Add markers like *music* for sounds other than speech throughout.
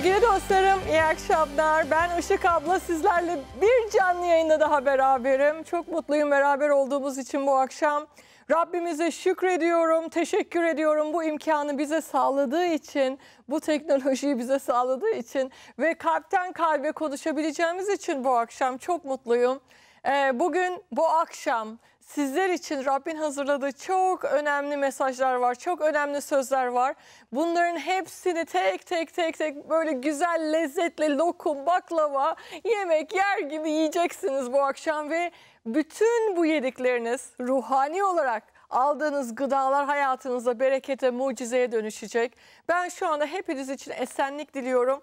Sevgili dostlarım iyi akşamlar. Ben Işık abla sizlerle bir canlı yayında daha beraberim. Çok mutluyum beraber olduğumuz için bu akşam. Rabbimize şükrediyorum, teşekkür ediyorum bu imkanı bize sağladığı için, bu teknolojiyi bize sağladığı için ve kalpten kalbe konuşabileceğimiz için bu akşam çok mutluyum. Ee, bugün bu akşam Sizler için Rabbin hazırladığı çok önemli mesajlar var, çok önemli sözler var. Bunların hepsini tek tek tek tek böyle güzel lezzetli lokum, baklava, yemek yer gibi yiyeceksiniz bu akşam ve bütün bu yedikleriniz ruhani olarak aldığınız gıdalar hayatınıza berekete, mucizeye dönüşecek. Ben şu anda hepiniz için esenlik diliyorum.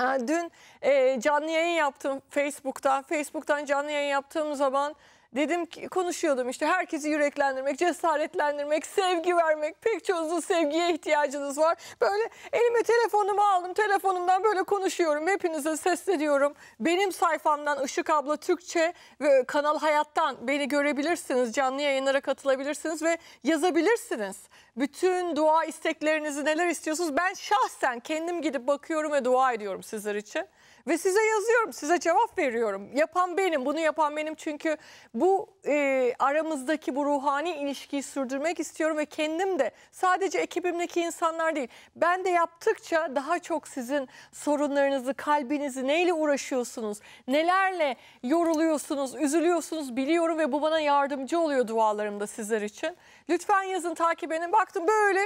Dün e, canlı yayın yaptım Facebook'tan. Facebook'tan canlı yayın yaptığım zaman Dedim ki konuşuyordum işte herkesi yüreklendirmek, cesaretlendirmek, sevgi vermek. Pek çoğunuzun sevgiye ihtiyacınız var. Böyle elime telefonumu aldım. Telefonumdan böyle konuşuyorum. Hepinize sesleniyorum. Benim sayfamdan Işık Abla Türkçe ve Kanal Hayat'tan beni görebilirsiniz. Canlı yayınlara katılabilirsiniz ve yazabilirsiniz. Bütün dua isteklerinizi neler istiyorsunuz? Ben şahsen kendim gidip bakıyorum ve dua ediyorum sizler için. Ve size yazıyorum, size cevap veriyorum. Yapan benim, bunu yapan benim çünkü bu e, aramızdaki bu ruhani ilişkiyi sürdürmek istiyorum ve kendim de sadece ekibimdeki insanlar değil. Ben de yaptıkça daha çok sizin sorunlarınızı, kalbinizi neyle uğraşıyorsunuz, nelerle yoruluyorsunuz, üzülüyorsunuz biliyorum ve bu bana yardımcı oluyor dualarımda sizler için. Lütfen yazın takip edin. Baktım böyle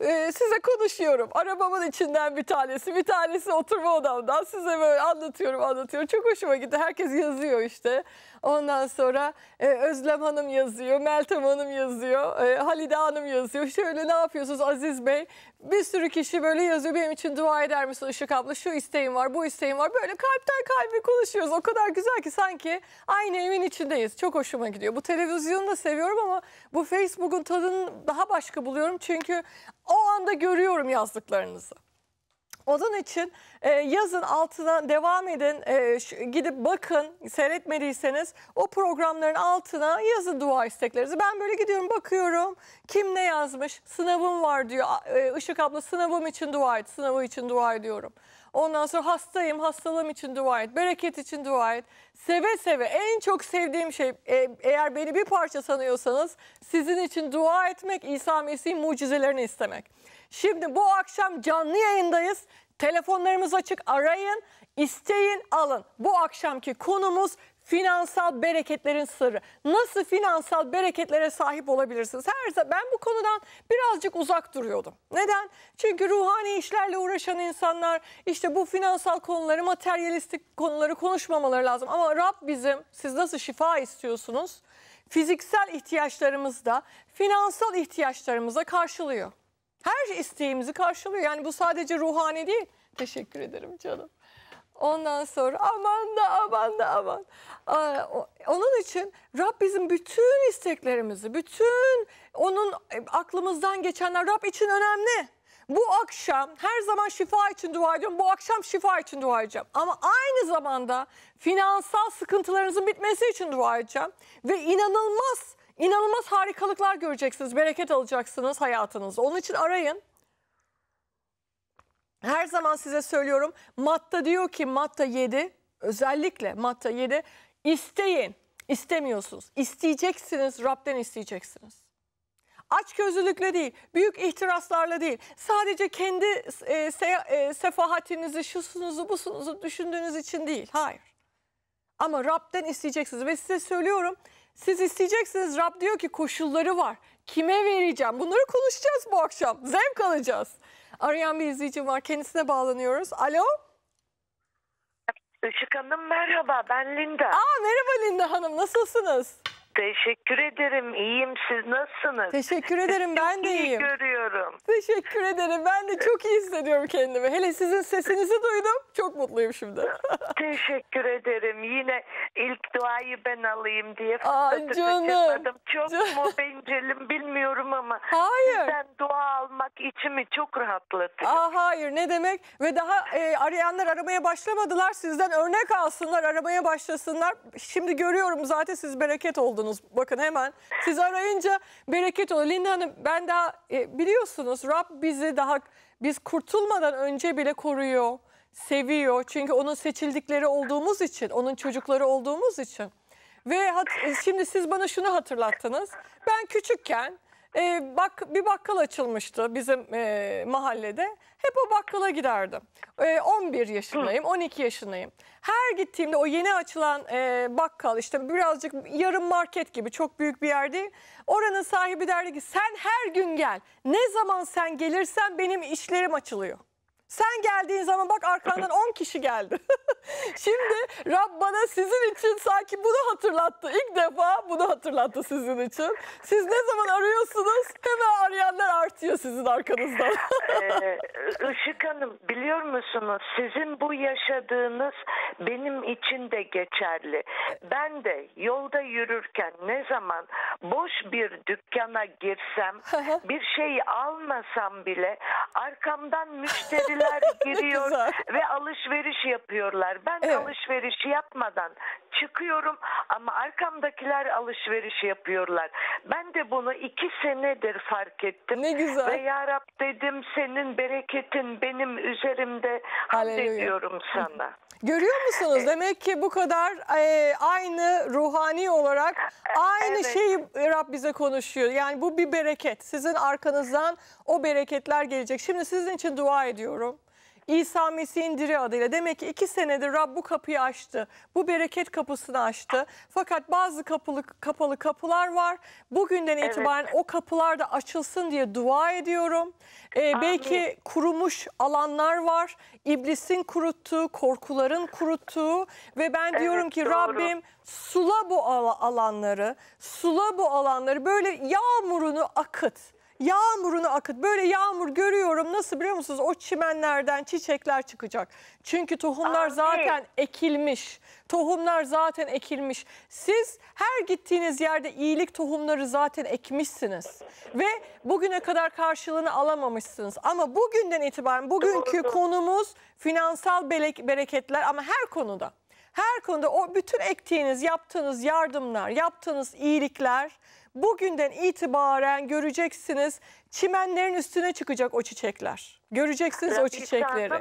e, size konuşuyorum. Arabamın içinden bir tanesi, bir tanesi oturma odamdan size böyle anlatıyorum anlatıyorum. Çok hoşuma gitti. Herkes yazıyor işte. Ondan sonra e, Özlem Hanım yazıyor, Meltem Hanım yazıyor, e, Halide Hanım yazıyor. Şöyle ne yapıyorsunuz Aziz Bey? Bir sürü kişi böyle yazıyor. Benim için dua eder misin Işık abla? Şu isteğim var, bu isteğim var. Böyle kalpten kalbe konuşuyoruz. O kadar güzel ki sanki aynı evin içindeyiz. Çok hoşuma gidiyor. Bu televizyonu da seviyorum ama bu Facebook'un tadını daha başka buluyorum. Çünkü o anda görüyorum yazdıklarınızı. Onun için e, yazın altına devam edin. E, şu, gidip bakın seyretmediyseniz o programların altına yazın dua isteklerinizi. Ben böyle gidiyorum bakıyorum. Kim ne yazmış? Sınavım var diyor. E, Işık abla sınavım için dua et. Sınavı için dua ediyorum. Ondan sonra hastayım, hastalığım için dua et, bereket için dua et. Seve seve en çok sevdiğim şey e, eğer beni bir parça sanıyorsanız sizin için dua etmek, İsa Mesih'in mucizelerini istemek. Şimdi bu akşam canlı yayındayız. Telefonlarımız açık arayın, isteyin, alın. Bu akşamki konumuz finansal bereketlerin sırrı. Nasıl finansal bereketlere sahip olabilirsiniz? Her ben bu konudan birazcık uzak duruyordum. Neden? Çünkü ruhani işlerle uğraşan insanlar işte bu finansal konuları, materyalistik konuları konuşmamaları lazım. Ama Rab bizim, siz nasıl şifa istiyorsunuz? Fiziksel ihtiyaçlarımızda, finansal ihtiyaçlarımıza karşılıyor. Her isteğimizi karşılıyor. Yani bu sadece ruhani değil. Teşekkür ederim canım. Ondan sonra aman da aman da aman. Onun için Rab bizim bütün isteklerimizi, bütün onun e, aklımızdan geçenler Rab için önemli. Bu akşam her zaman şifa için dua ediyorum. Bu akşam şifa için dua edeceğim. Ama aynı zamanda finansal sıkıntılarınızın bitmesi için dua edeceğim. Ve inanılmaz İnanılmaz harikalıklar göreceksiniz, bereket alacaksınız hayatınız. Onun için arayın. Her zaman size söylüyorum. Matta diyor ki Matta 7 özellikle Matta 7 isteyin. İstemiyorsunuz. İsteyeceksiniz, Rab'den isteyeceksiniz. Aç gözlülükle değil, büyük ihtiraslarla değil. Sadece kendi e, se, e, sefahatinizi, şusunuzu, busunuzu düşündüğünüz için değil. Hayır. Ama Rab'den isteyeceksiniz ve size söylüyorum siz isteyeceksiniz Rab diyor ki koşulları var. Kime vereceğim? Bunları konuşacağız bu akşam. Zevk alacağız. Arayan bir izleyicim var. Kendisine bağlanıyoruz. Alo. Işık Hanım merhaba ben Linda. Aa merhaba Linda Hanım nasılsınız? Teşekkür ederim. İyiyim. Siz nasılsınız? Teşekkür ederim. Ben de iyiyim. görüyorum. Teşekkür ederim. Ben de çok iyi hissediyorum kendimi. Hele sizin sesinizi duydum. Çok mutluyum şimdi. *laughs* Teşekkür ederim. Yine ilk duayı ben alayım diye Aa, canım. Çok Can... mu bencelim bilmiyorum ama hayır. sizden dua almak içimi çok rahatlatıyor. Aa, hayır ne demek ve daha e, arayanlar aramaya başlamadılar. Sizden örnek alsınlar aramaya başlasınlar. Şimdi görüyorum zaten siz bereket oldunuz oldunuz. Bakın hemen siz arayınca bereket olur. Linda Hanım ben daha e, biliyorsunuz Rab bizi daha biz kurtulmadan önce bile koruyor, seviyor. Çünkü onun seçildikleri olduğumuz için, onun çocukları olduğumuz için. Ve hat, e, şimdi siz bana şunu hatırlattınız. Ben küçükken e, bak bir bakkal açılmıştı bizim e, mahallede. Hep o bakkala giderdim. E, ee, 11 yaşındayım, 12 yaşındayım. Her gittiğimde o yeni açılan e, bakkal işte birazcık yarım market gibi çok büyük bir yerdi. Oranın sahibi derdi ki sen her gün gel. Ne zaman sen gelirsen benim işlerim açılıyor. Sen geldiğin zaman bak arkandan 10 kişi geldi. *laughs* Şimdi Rab bana sizin için sanki bunu hatırlattı. İlk defa bunu hatırlattı sizin için. Siz ne zaman arıyorsunuz hemen arayanlar artıyor sizin arkanızdan. *laughs* ee, Işık Hanım biliyor musunuz sizin bu yaşadığınız benim için de geçerli. Ben de yolda yürürken ne zaman boş bir dükkana girsem bir şey almasam bile arkamdan müşteriler insanlar *laughs* giriyor ve alışveriş yapıyorlar. Ben evet. alışveriş yapmadan çıkıyorum ama arkamdakiler alışveriş yapıyorlar. Ben de bunu iki senedir fark ettim. Ne güzel. Ve yarab dedim senin bereketin benim üzerimde hallediyorum sana. Görüyor musunuz? E Demek ki bu kadar e, aynı ruhani olarak e, aynı evet. şeyi Rab bize konuşuyor. Yani bu bir bereket. Sizin arkanızdan o bereketler gelecek. Şimdi sizin için dua ediyorum. İsa Mesih'in diri adıyla. Demek ki iki senedir Rab bu kapıyı açtı. Bu bereket kapısını açtı. Fakat bazı kapılı, kapalı kapılar var. Bugünden evet. itibaren o kapılar da açılsın diye dua ediyorum. Ee, belki kurumuş alanlar var. İblisin kuruttuğu, korkuların kuruttuğu ve ben evet, diyorum ki doğru. Rabbim sula bu alanları, sula bu alanları böyle yağmurunu akıt yağmurunu akıt. Böyle yağmur görüyorum nasıl biliyor musunuz? O çimenlerden çiçekler çıkacak. Çünkü tohumlar Abi. zaten ekilmiş. Tohumlar zaten ekilmiş. Siz her gittiğiniz yerde iyilik tohumları zaten ekmişsiniz. Ve bugüne kadar karşılığını alamamışsınız. Ama bugünden itibaren bugünkü konumuz finansal bereketler ama her konuda. Her konuda o bütün ektiğiniz, yaptığınız yardımlar, yaptığınız iyilikler Bugünden itibaren göreceksiniz çimenlerin üstüne çıkacak o çiçekler. Göreceksiniz o ee, çiçekleri.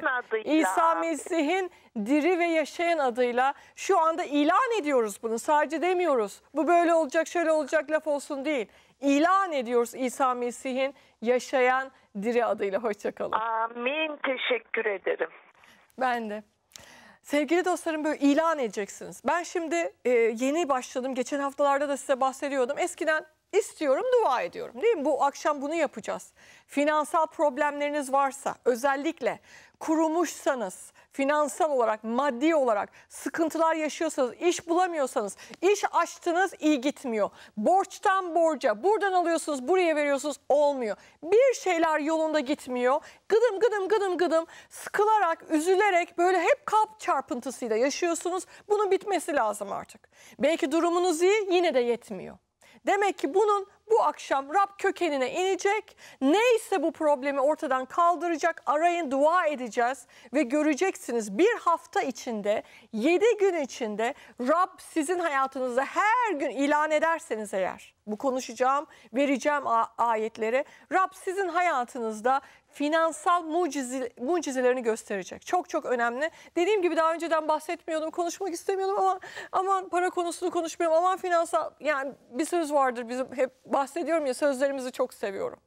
İsa Mesih'in diri ve yaşayan adıyla şu anda ilan ediyoruz bunu. Sadece demiyoruz. Bu böyle olacak, şöyle olacak laf olsun değil. İlan ediyoruz İsa Mesih'in yaşayan diri adıyla. Hoşçakalın. Amin. Teşekkür ederim. Ben de. Sevgili dostlarım böyle ilan edeceksiniz. Ben şimdi e, yeni başladım. Geçen haftalarda da size bahsediyordum. Eskiden istiyorum dua ediyorum değil mi? Bu akşam bunu yapacağız. Finansal problemleriniz varsa özellikle kurumuşsanız finansal olarak, maddi olarak sıkıntılar yaşıyorsanız, iş bulamıyorsanız, iş açtınız iyi gitmiyor. Borçtan borca, buradan alıyorsunuz, buraya veriyorsunuz olmuyor. Bir şeyler yolunda gitmiyor. Gıdım gıdım gıdım gıdım sıkılarak, üzülerek böyle hep kalp çarpıntısıyla yaşıyorsunuz. Bunun bitmesi lazım artık. Belki durumunuz iyi yine de yetmiyor. Demek ki bunun bu akşam Rab kökenine inecek. Neyse bu problemi ortadan kaldıracak. Arayın dua edeceğiz ve göreceksiniz bir hafta içinde, yedi gün içinde Rab sizin hayatınızda her gün ilan ederseniz eğer bu konuşacağım, vereceğim ayetlere Rab sizin hayatınızda finansal mucize, mucizelerini gösterecek. Çok çok önemli. Dediğim gibi daha önceden bahsetmiyordum, konuşmak istemiyordum ama aman para konusunu konuşmuyorum, aman finansal yani bir söz vardır bizim hep bahsediyorum ya sözlerimizi çok seviyorum.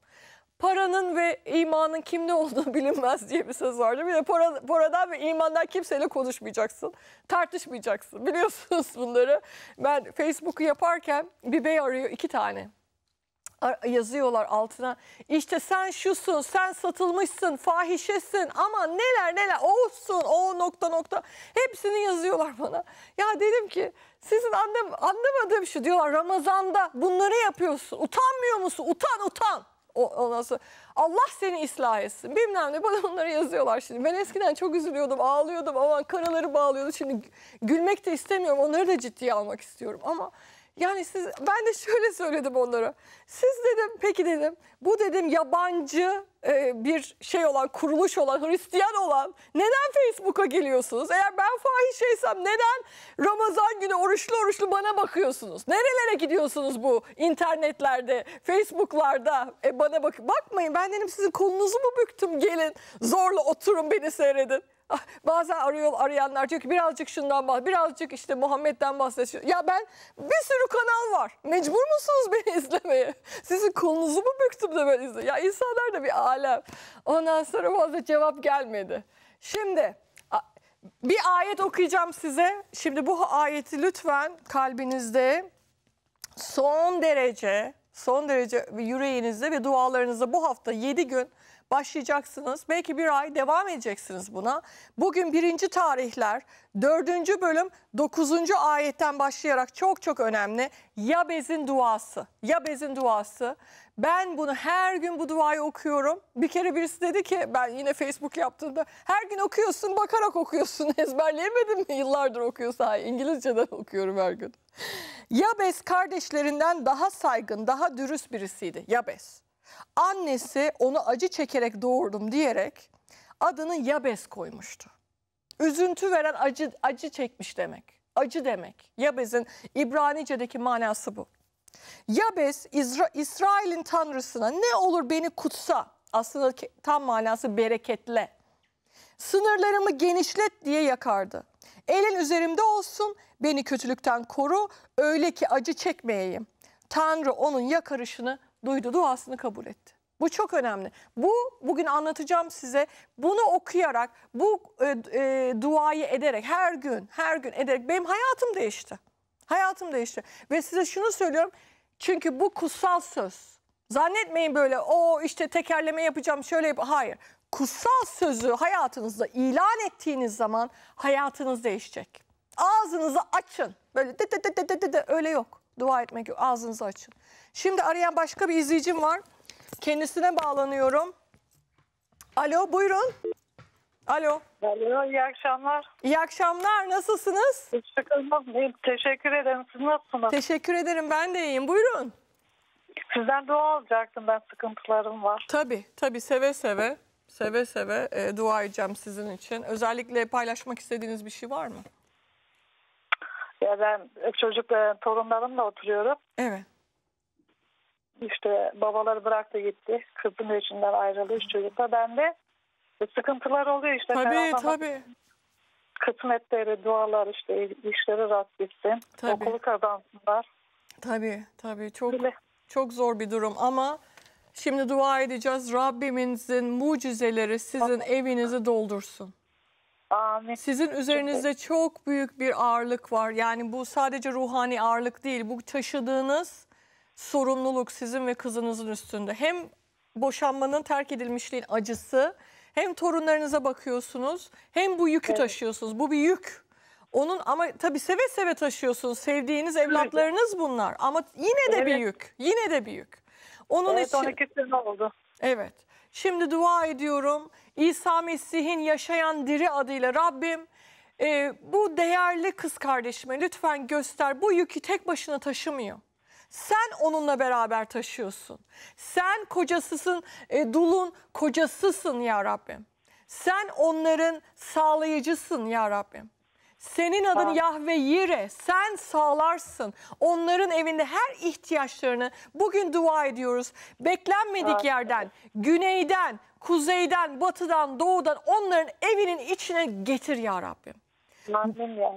Paranın ve imanın kimde olduğu *laughs* bilinmez diye bir söz vardır. Bir de para, paradan ve imandan kimseyle konuşmayacaksın, tartışmayacaksın. Biliyorsunuz *laughs* bunları. Ben Facebook'u yaparken bir bey arıyor iki tane yazıyorlar altına. İşte sen şusun, sen satılmışsın, fahişesin ama neler neler olsun o nokta nokta hepsini yazıyorlar bana. Ya dedim ki sizin anlam anlamadığım şu diyorlar Ramazan'da bunları yapıyorsun. Utanmıyor musun? Utan utan. O, ondan Allah seni ıslah etsin. Bilmem ne bana onları yazıyorlar şimdi. Ben eskiden çok üzülüyordum, ağlıyordum. Aman karaları bağlıyordu. Şimdi gülmek de istemiyorum. Onları da ciddiye almak istiyorum. Ama yani siz ben de şöyle söyledim onlara. Siz dedim peki dedim bu dedim yabancı e, bir şey olan kuruluş olan Hristiyan olan neden Facebook'a geliyorsunuz? Eğer ben fahişeysem neden Ramazan günü oruçlu oruçlu bana bakıyorsunuz? Nerelere gidiyorsunuz bu internetlerde Facebook'larda e, bana bak bakmayın ben dedim sizin kolunuzu mu büktüm gelin zorla oturun beni seyredin. Ah, bazen arıyor arayanlar diyor ki birazcık şundan bahs, birazcık işte Muhammed'den bahsediyor. Ya ben bir sürü kanal var. Mecbur musunuz beni *laughs* izlemeye? Sizin kolunuzu mu büktüm de ben izle. Ya insanlar da bir alem. Ondan sonra fazla cevap gelmedi. Şimdi bir ayet okuyacağım size. Şimdi bu ayeti lütfen kalbinizde son derece son derece yüreğinizde ve dualarınızda bu hafta 7 gün başlayacaksınız. Belki bir ay devam edeceksiniz buna. Bugün birinci tarihler, dördüncü bölüm, dokuzuncu ayetten başlayarak çok çok önemli. Ya bezin duası, ya bezin duası. Ben bunu her gün bu duayı okuyorum. Bir kere birisi dedi ki ben yine Facebook yaptığımda her gün okuyorsun bakarak okuyorsun *laughs* ezberleyemedim mi? Yıllardır okuyorsa hayır İngilizceden okuyorum her gün. Yabez kardeşlerinden daha saygın, daha dürüst birisiydi Yabez. Annesi onu acı çekerek doğurdum diyerek adını Yabes koymuştu. Üzüntü veren acı, acı çekmiş demek. Acı demek. Yabes'in İbranice'deki manası bu. Yabes İsra İsrail'in tanrısına ne olur beni kutsa aslında tam manası bereketle. Sınırlarımı genişlet diye yakardı. Elin üzerimde olsun, beni kötülükten koru, öyle ki acı çekmeyeyim. Tanrı onun yakarışını duydu duasını kabul etti. Bu çok önemli. Bu bugün anlatacağım size. Bunu okuyarak, bu e, e, duayı ederek, her gün, her gün ederek benim hayatım değişti. Hayatım değişti. Ve size şunu söylüyorum. Çünkü bu kutsal söz. Zannetmeyin böyle o işte tekerleme yapacağım şöyle yap. Hayır. Kutsal sözü hayatınızda ilan ettiğiniz zaman hayatınız değişecek. Ağzınızı açın. Böyle de de de de de de öyle yok. Dua etmek yok. Ağzınızı açın. Şimdi arayan başka bir izleyicim var. Kendisine bağlanıyorum. Alo buyurun. Alo. Alo iyi akşamlar. İyi akşamlar nasılsınız? Hiç sıkılmaz mıyım? Teşekkür ederim. Siz nasılsınız? Teşekkür ederim ben de iyiyim. Buyurun. Sizden dua alacaktım ben sıkıntılarım var. Tabii tabii seve seve. Seve seve e, dua edeceğim sizin için. Özellikle paylaşmak istediğiniz bir şey var mı? Ya ben çocukların e, torunlarımla oturuyorum. Evet. İşte babaları bıraktı gitti. Kızım içinden ayrıldı üç çocukla. Ben de e, sıkıntılar oluyor işte. Tabii tabii. Kısmetleri, dualar işte işleri rast gitsin. Tabii. Okulu kazansınlar. Tabii tabii çok Bile. çok zor bir durum ama şimdi dua edeceğiz. Rabbimizin mucizeleri sizin evinizi doldursun. Amin. Sizin üzerinizde çok büyük bir ağırlık var. Yani bu sadece ruhani ağırlık değil. Bu taşıdığınız sorumluluk sizin ve kızınızın üstünde. Hem boşanmanın terk edilmişliğin acısı hem torunlarınıza bakıyorsunuz hem bu yükü evet. taşıyorsunuz. Bu bir yük. Onun ama tabii seve seve taşıyorsunuz. Sevdiğiniz evlatlarınız bunlar ama yine de evet. bir yük. Yine de bir yük. Onun evet, için Evet, oldu. Evet. Şimdi dua ediyorum. İsa Mesih'in yaşayan diri adıyla Rabbim e, bu değerli kız kardeşime lütfen göster bu yükü tek başına taşımıyor. Sen onunla beraber taşıyorsun. Sen kocasısın, e, dulun kocasısın ya Rabbim. Sen onların sağlayıcısın ya Rabbim. Senin adın Aa. Yahve Yire. Sen sağlarsın. Onların evinde her ihtiyaçlarını bugün dua ediyoruz. Beklenmedik Aa. yerden, güneyden, kuzeyden, batıdan, doğudan onların evinin içine getir ya Rabbim. Amin ya.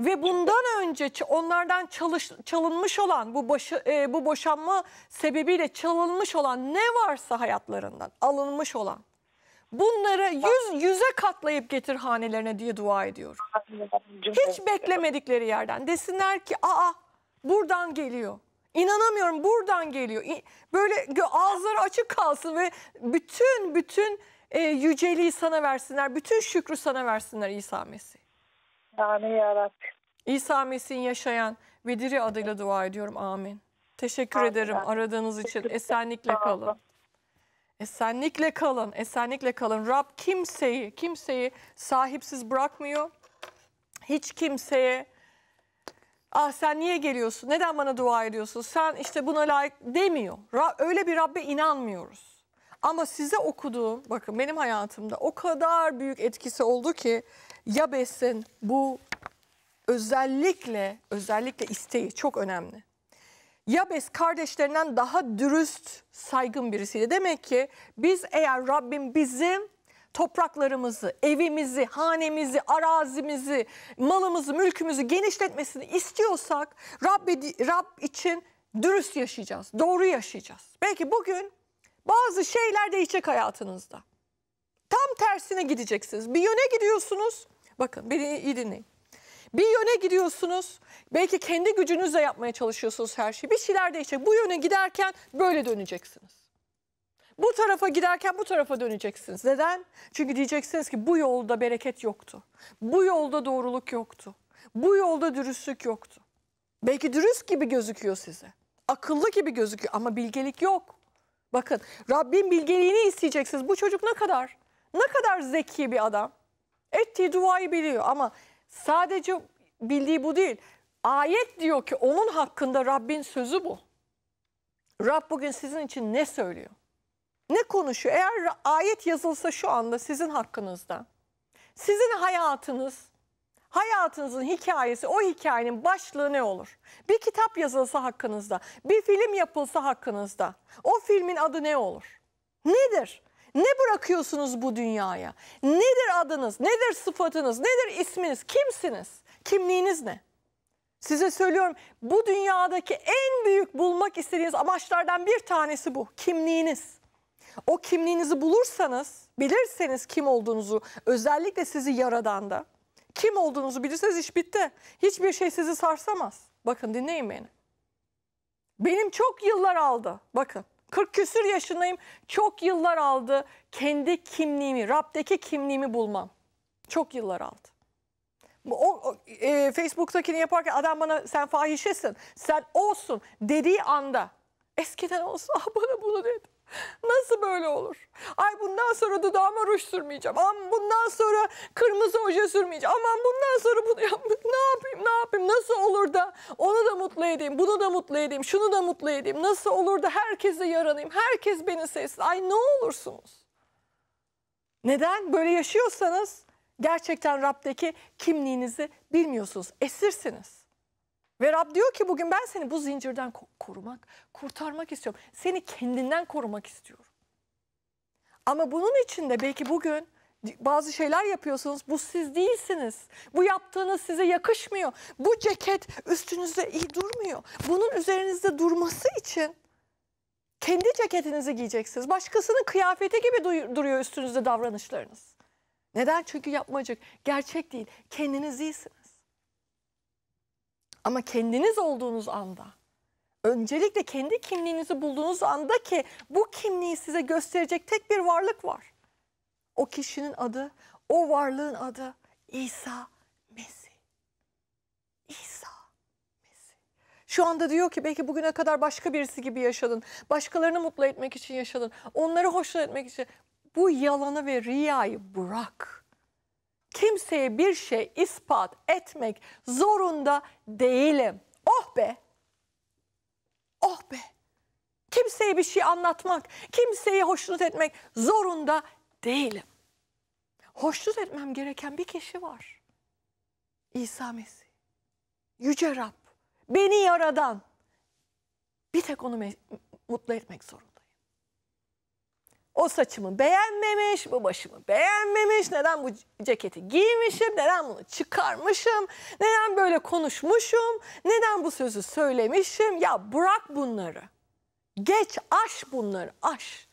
Ve bundan önce onlardan çalış, çalınmış olan bu başı, e, bu boşanma sebebiyle çalınmış olan ne varsa hayatlarından alınmış olan Bunları yüz yüze katlayıp getir hanelerine diye dua ediyorum. Hiç beklemedikleri yerden desinler ki aa buradan geliyor. İnanamıyorum buradan geliyor. Böyle ağızları açık kalsın ve bütün bütün e, yüceliği sana versinler. Bütün şükrü sana versinler İsa Mesih. Amin yarabbim. İsa Mesih'in yaşayan Vediri adıyla dua ediyorum. Amin. Teşekkür Amin. ederim aradığınız için. Esenlikle kalın. Esenlikle kalın, esenlikle kalın. Rab kimseyi, kimseyi sahipsiz bırakmıyor. Hiç kimseye ah sen niye geliyorsun, neden bana dua ediyorsun, sen işte buna layık demiyor. Rab, öyle bir Rabbe inanmıyoruz. Ama size okuduğum, bakın benim hayatımda o kadar büyük etkisi oldu ki ya besin bu özellikle özellikle isteği çok önemli. Yabes kardeşlerinden daha dürüst, saygın birisiydi. Demek ki biz eğer Rabbim bizim topraklarımızı, evimizi, hanemizi, arazimizi, malımızı, mülkümüzü genişletmesini istiyorsak Rabbi, Rab için dürüst yaşayacağız, doğru yaşayacağız. Belki bugün bazı şeyler değişecek hayatınızda. Tam tersine gideceksiniz. Bir yöne gidiyorsunuz. Bakın beni iyi dinleyin. Bir yöne gidiyorsunuz. Belki kendi gücünüzle yapmaya çalışıyorsunuz her şeyi. Bir şeyler değişecek. Bu yöne giderken böyle döneceksiniz. Bu tarafa giderken bu tarafa döneceksiniz. Neden? Çünkü diyeceksiniz ki bu yolda bereket yoktu. Bu yolda doğruluk yoktu. Bu yolda dürüstlük yoktu. Belki dürüst gibi gözüküyor size. Akıllı gibi gözüküyor ama bilgelik yok. Bakın Rabbin bilgeliğini isteyeceksiniz. Bu çocuk ne kadar ne kadar zeki bir adam. Ettiği duayı biliyor ama Sadece bildiği bu değil. Ayet diyor ki onun hakkında Rabbin sözü bu. Rab bugün sizin için ne söylüyor? Ne konuşuyor? Eğer ayet yazılsa şu anda sizin hakkınızda, sizin hayatınız, hayatınızın hikayesi, o hikayenin başlığı ne olur? Bir kitap yazılsa hakkınızda, bir film yapılsa hakkınızda, o filmin adı ne olur? Nedir? Ne bırakıyorsunuz bu dünyaya? Nedir adınız? Nedir sıfatınız? Nedir isminiz? Kimsiniz? Kimliğiniz ne? Size söylüyorum bu dünyadaki en büyük bulmak istediğiniz amaçlardan bir tanesi bu. Kimliğiniz. O kimliğinizi bulursanız, bilirseniz kim olduğunuzu, özellikle sizi yaradan da, kim olduğunuzu bilirseniz iş bitti. Hiçbir şey sizi sarsamaz. Bakın dinleyin beni. Benim çok yıllar aldı. Bakın 40 küsür yaşındayım. Çok yıllar aldı kendi kimliğimi, Rab'deki kimliğimi bulmam. Çok yıllar aldı. O, e, Facebook'takini yaparken adam bana sen fahişesin, sen olsun dediği anda eskiden olsa *laughs* ah bana bunu dedi. Nasıl böyle olur? Ay bundan sonra dudağıma ruj sürmeyeceğim. Aman bundan sonra kırmızı oje sürmeyeceğim. Aman bundan sonra bunu yap *laughs* ne yapayım ne yapayım nasıl olur da onu da mutlu edeyim, bunu da mutlu edeyim, şunu da mutlu edeyim. Nasıl olur da herkese yaranayım, herkes beni sevsin. Ay ne olursunuz? Neden böyle yaşıyorsanız gerçekten Rab'deki kimliğinizi bilmiyorsunuz. Esirsiniz. Ve Rab diyor ki bugün ben seni bu zincirden korumak, kurtarmak istiyorum. Seni kendinden korumak istiyorum. Ama bunun için de belki bugün bazı şeyler yapıyorsunuz. Bu siz değilsiniz. Bu yaptığınız size yakışmıyor. Bu ceket üstünüzde iyi durmuyor. Bunun üzerinizde durması için kendi ceketinizi giyeceksiniz. Başkasının kıyafeti gibi duruyor üstünüzde davranışlarınız. Neden? Çünkü yapmacık, gerçek değil. Kendiniz değilsiniz. Ama kendiniz olduğunuz anda öncelikle kendi kimliğinizi bulduğunuz anda ki bu kimliği size gösterecek tek bir varlık var. O kişinin adı, o varlığın adı İsa Mesih. İsa Mesih. Şu anda diyor ki belki bugüne kadar başka birisi gibi yaşadın. Başkalarını mutlu etmek için yaşadın. Onları hoşnut etmek için. Bu yalanı ve riyayı bırak kimseye bir şey ispat etmek zorunda değilim. Oh be! Oh be! Kimseye bir şey anlatmak, kimseyi hoşnut etmek zorunda değilim. Hoşnut etmem gereken bir kişi var. İsa Mesih. Yüce Rab, beni yaradan. Bir tek onu mutlu etmek zorunda o saçımı beğenmemiş, bu başımı beğenmemiş, neden bu ceketi giymişim, neden bunu çıkarmışım, neden böyle konuşmuşum, neden bu sözü söylemişim. Ya bırak bunları. Geç, aş bunları, aş.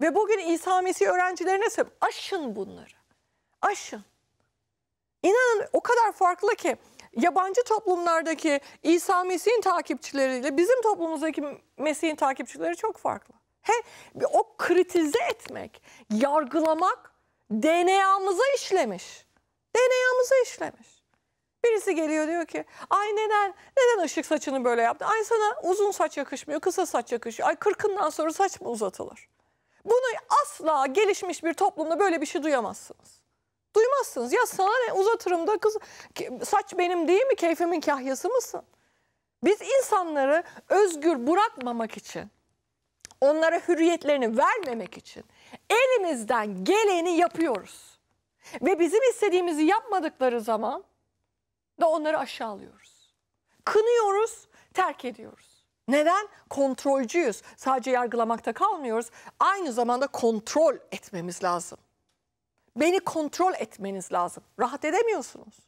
Ve bugün İsa Mesih öğrencilerine söylüyorum, aşın bunları. Aşın. İnanın o kadar farklı ki yabancı toplumlardaki İsa Mesih'in takipçileriyle bizim toplumumuzdaki Mesih'in takipçileri çok farklı. He, o kritize etmek, yargılamak DNA'mıza işlemiş. DNA'mıza işlemiş. Birisi geliyor diyor ki ay neden neden ışık saçını böyle yaptı? Ay sana uzun saç yakışmıyor, kısa saç yakışıyor. Ay kırkından sonra saç mı uzatılır? Bunu asla gelişmiş bir toplumda böyle bir şey duyamazsınız. Duymazsınız. Ya sana ne uzatırım da kız saç benim değil mi? Keyfimin kahyası mısın? Biz insanları özgür bırakmamak için onlara hürriyetlerini vermemek için elimizden geleni yapıyoruz. Ve bizim istediğimizi yapmadıkları zaman da onları aşağılıyoruz. Kınıyoruz, terk ediyoruz. Neden? Kontrolcüyüz. Sadece yargılamakta kalmıyoruz. Aynı zamanda kontrol etmemiz lazım. Beni kontrol etmeniz lazım. Rahat edemiyorsunuz.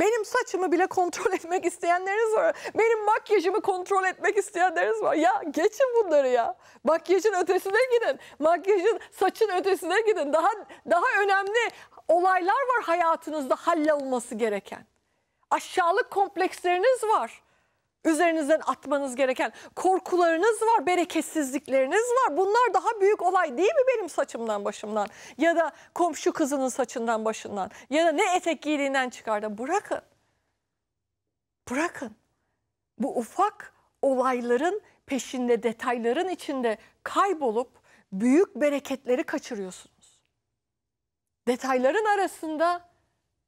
Benim saçımı bile kontrol *laughs* etmek isteyenleriniz var. Benim makyajımı kontrol etmek isteyenleriniz var. Ya geçin bunları ya. Makyajın ötesine gidin. Makyajın saçın ötesine gidin. Daha daha önemli olaylar var hayatınızda hallolması gereken. Aşağılık kompleksleriniz var üzerinizden atmanız gereken korkularınız var, bereketsizlikleriniz var. Bunlar daha büyük olay değil mi benim saçımdan başımdan ya da komşu kızının saçından başından ya da ne etek giydiğinden çıkardı. Bırakın, bırakın bu ufak olayların peşinde detayların içinde kaybolup büyük bereketleri kaçırıyorsunuz. Detayların arasında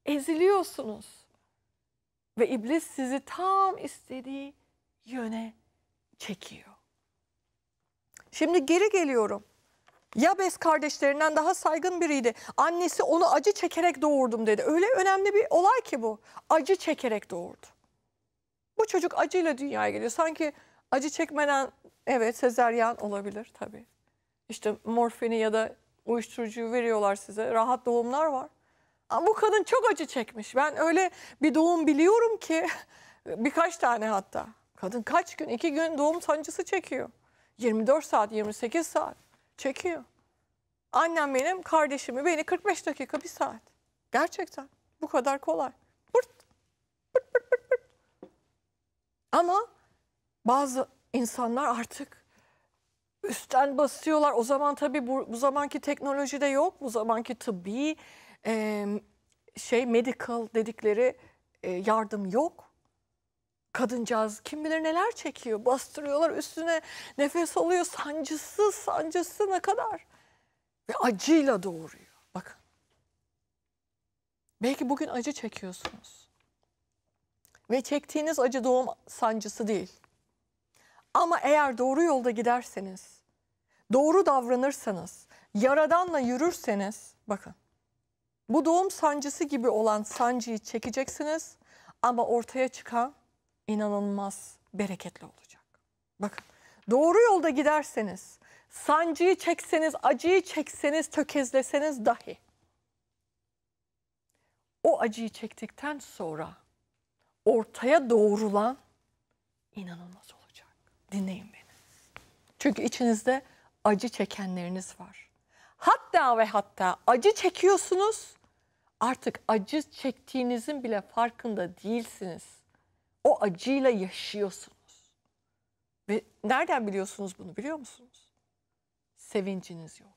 eziliyorsunuz. Ve iblis sizi tam istediği yöne çekiyor. Şimdi geri geliyorum. Yabes kardeşlerinden daha saygın biriydi. Annesi onu acı çekerek doğurdum dedi. Öyle önemli bir olay ki bu. Acı çekerek doğurdu. Bu çocuk acıyla dünyaya geliyor. Sanki acı çekmeden evet sezeryan olabilir tabii. İşte morfini ya da uyuşturucuyu veriyorlar size. Rahat doğumlar var bu kadın çok acı çekmiş. Ben öyle bir doğum biliyorum ki *laughs* birkaç tane hatta. Kadın kaç gün, iki gün doğum sancısı çekiyor. 24 saat, 28 saat çekiyor. Annem benim, kardeşimi beni 45 dakika, bir saat. Gerçekten bu kadar kolay. Pırt, pırt, pırt, pırt, pırt. Ama bazı insanlar artık üstten basıyorlar. O zaman tabii bu, bu zamanki teknolojide yok. Bu zamanki tıbbi e, şey medical dedikleri e, yardım yok. Kadıncağız kim bilir neler çekiyor. Bastırıyorlar üstüne nefes alıyor sancısı sancısı ne kadar. Ve acıyla doğuruyor. Bakın. Belki bugün acı çekiyorsunuz. Ve çektiğiniz acı doğum sancısı değil. Ama eğer doğru yolda giderseniz, doğru davranırsanız, yaradanla yürürseniz, bakın bu doğum sancısı gibi olan sancıyı çekeceksiniz ama ortaya çıkan inanılmaz bereketli olacak. Bakın doğru yolda giderseniz, sancıyı çekseniz, acıyı çekseniz, tökezleseniz dahi o acıyı çektikten sonra ortaya doğrulan inanılmaz olacak. Dinleyin beni. Çünkü içinizde acı çekenleriniz var. Hatta ve hatta acı çekiyorsunuz artık acı çektiğinizin bile farkında değilsiniz. O acıyla yaşıyorsunuz. Ve nereden biliyorsunuz bunu biliyor musunuz? Sevinciniz yok.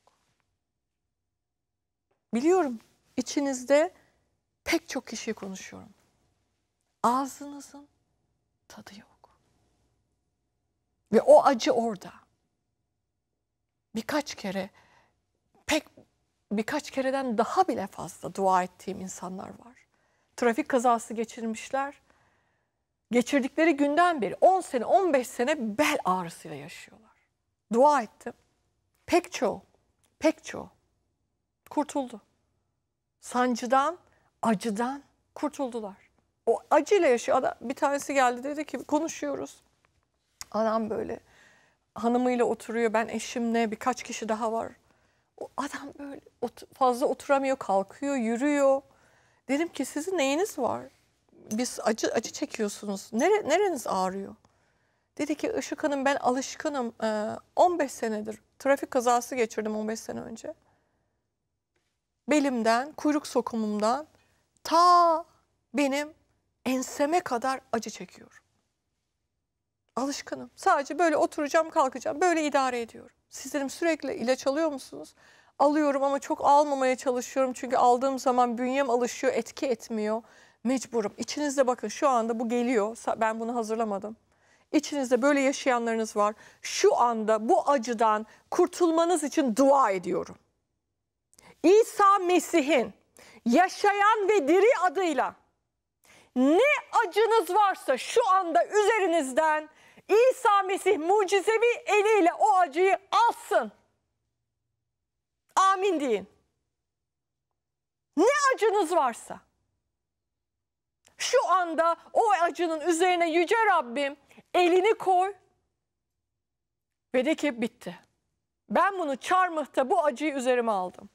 Biliyorum içinizde pek çok kişi konuşuyorum. Ağzınızın tadı yok. Ve o acı orada. Birkaç kere birkaç kereden daha bile fazla dua ettiğim insanlar var. Trafik kazası geçirmişler. Geçirdikleri günden beri 10 sene 15 sene bel ağrısıyla yaşıyorlar. Dua ettim. Pek çoğu, pek çoğu kurtuldu. Sancıdan, acıdan kurtuldular. O acıyla yaşıyor. Adam, bir tanesi geldi dedi ki konuşuyoruz. Adam böyle hanımıyla oturuyor. Ben eşimle birkaç kişi daha var o adam böyle ot- fazla oturamıyor, kalkıyor, yürüyor. Dedim ki sizin neyiniz var? Biz acı acı çekiyorsunuz. Nere, nereniz ağrıyor? Dedi ki Işık Hanım ben alışkınım. Ee, 15 senedir trafik kazası geçirdim 15 sene önce. Belimden, kuyruk sokumumdan ta benim enseme kadar acı çekiyorum. Alışkınım. Sadece böyle oturacağım, kalkacağım. Böyle idare ediyorum. Siz dedim sürekli ilaç alıyor musunuz? Alıyorum ama çok almamaya çalışıyorum. Çünkü aldığım zaman bünyem alışıyor, etki etmiyor. Mecburum. İçinizde bakın şu anda bu geliyor. Ben bunu hazırlamadım. İçinizde böyle yaşayanlarınız var. Şu anda bu acıdan kurtulmanız için dua ediyorum. İsa Mesih'in yaşayan ve diri adıyla ne acınız varsa şu anda üzerinizden İsa Mesih mucizevi eliyle o acıyı alsın. Amin deyin. Ne acınız varsa. Şu anda o acının üzerine yüce Rabbim elini koy ve de ki bitti. Ben bunu çarmıhta bu acıyı üzerime aldım.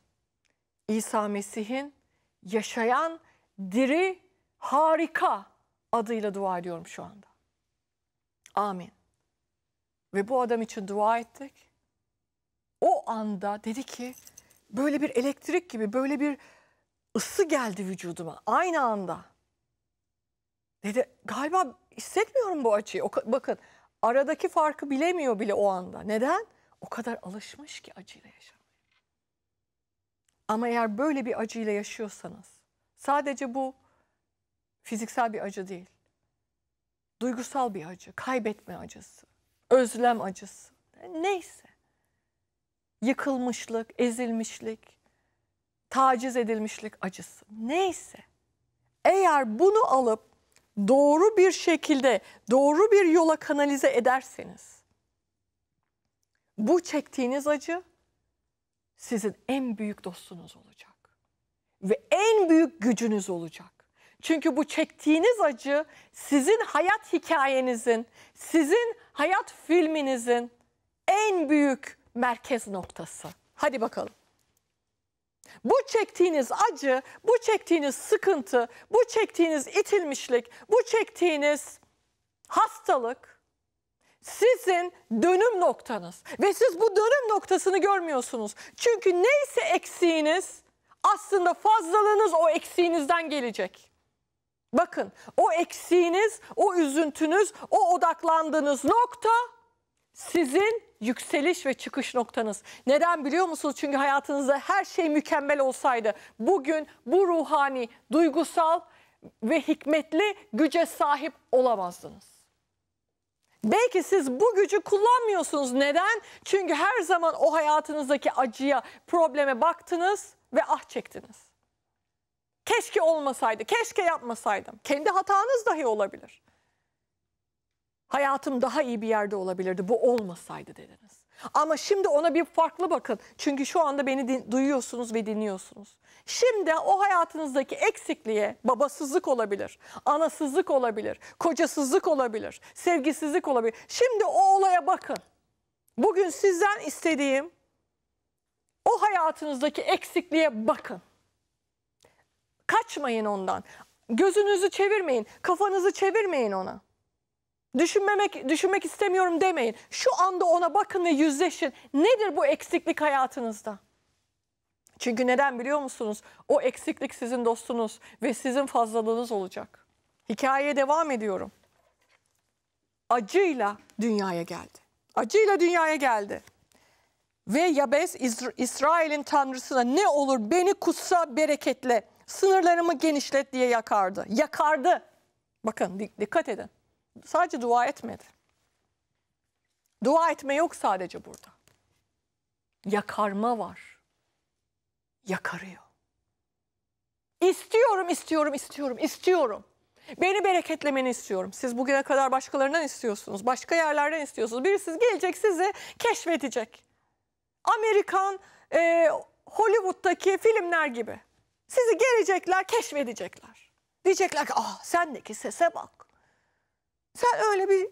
İsa Mesih'in yaşayan diri harika adıyla dua ediyorum şu anda. Amin. Ve bu adam için dua ettik. O anda dedi ki böyle bir elektrik gibi böyle bir ısı geldi vücuduma aynı anda. Dedi galiba hissetmiyorum bu acıyı. O, bakın aradaki farkı bilemiyor bile o anda. Neden? O kadar alışmış ki acıyla yaşamaya. Ama eğer böyle bir acıyla yaşıyorsanız sadece bu fiziksel bir acı değil duygusal bir acı, kaybetme acısı, özlem acısı. Neyse. Yıkılmışlık, ezilmişlik, taciz edilmişlik acısı. Neyse. Eğer bunu alıp doğru bir şekilde, doğru bir yola kanalize ederseniz bu çektiğiniz acı sizin en büyük dostunuz olacak ve en büyük gücünüz olacak. Çünkü bu çektiğiniz acı sizin hayat hikayenizin, sizin hayat filminizin en büyük merkez noktası. Hadi bakalım. Bu çektiğiniz acı, bu çektiğiniz sıkıntı, bu çektiğiniz itilmişlik, bu çektiğiniz hastalık sizin dönüm noktanız ve siz bu dönüm noktasını görmüyorsunuz. Çünkü neyse eksiğiniz aslında fazlalığınız o eksiğinizden gelecek. Bakın o eksiğiniz, o üzüntünüz, o odaklandığınız nokta sizin yükseliş ve çıkış noktanız. Neden biliyor musunuz? Çünkü hayatınızda her şey mükemmel olsaydı bugün bu ruhani, duygusal ve hikmetli güce sahip olamazdınız. Belki siz bu gücü kullanmıyorsunuz. Neden? Çünkü her zaman o hayatınızdaki acıya, probleme baktınız ve ah çektiniz. Keşke olmasaydı, keşke yapmasaydım. Kendi hatanız dahi olabilir. Hayatım daha iyi bir yerde olabilirdi bu olmasaydı dediniz. Ama şimdi ona bir farklı bakın. Çünkü şu anda beni duyuyorsunuz ve dinliyorsunuz. Şimdi o hayatınızdaki eksikliğe babasızlık olabilir, anasızlık olabilir, kocasızlık olabilir, sevgisizlik olabilir. Şimdi o olaya bakın. Bugün sizden istediğim o hayatınızdaki eksikliğe bakın. Kaçmayın ondan. Gözünüzü çevirmeyin, kafanızı çevirmeyin ona. Düşünmemek, düşünmek istemiyorum demeyin. Şu anda ona bakın ve yüzleşin. Nedir bu eksiklik hayatınızda? Çünkü neden biliyor musunuz? O eksiklik sizin dostunuz ve sizin fazlalığınız olacak. Hikayeye devam ediyorum. Acıyla dünyaya geldi. Acıyla dünyaya geldi. Ve Yabes İsrail'in tanrısına ne olur beni kutsa bereketle Sınırlarımı genişlet diye yakardı. Yakardı. Bakın dikkat edin. Sadece dua etmedi. Dua etme yok sadece burada. Yakarma var. Yakarıyor. İstiyorum, istiyorum, istiyorum, istiyorum. Beni bereketlemeni istiyorum. Siz bugüne kadar başkalarından istiyorsunuz. Başka yerlerden istiyorsunuz. Birisi gelecek sizi keşfedecek. Amerikan e, Hollywood'daki filmler gibi. Sizi gelecekler, keşfedecekler. Diyecekler ki, ah sendeki sese bak. Sen öyle bir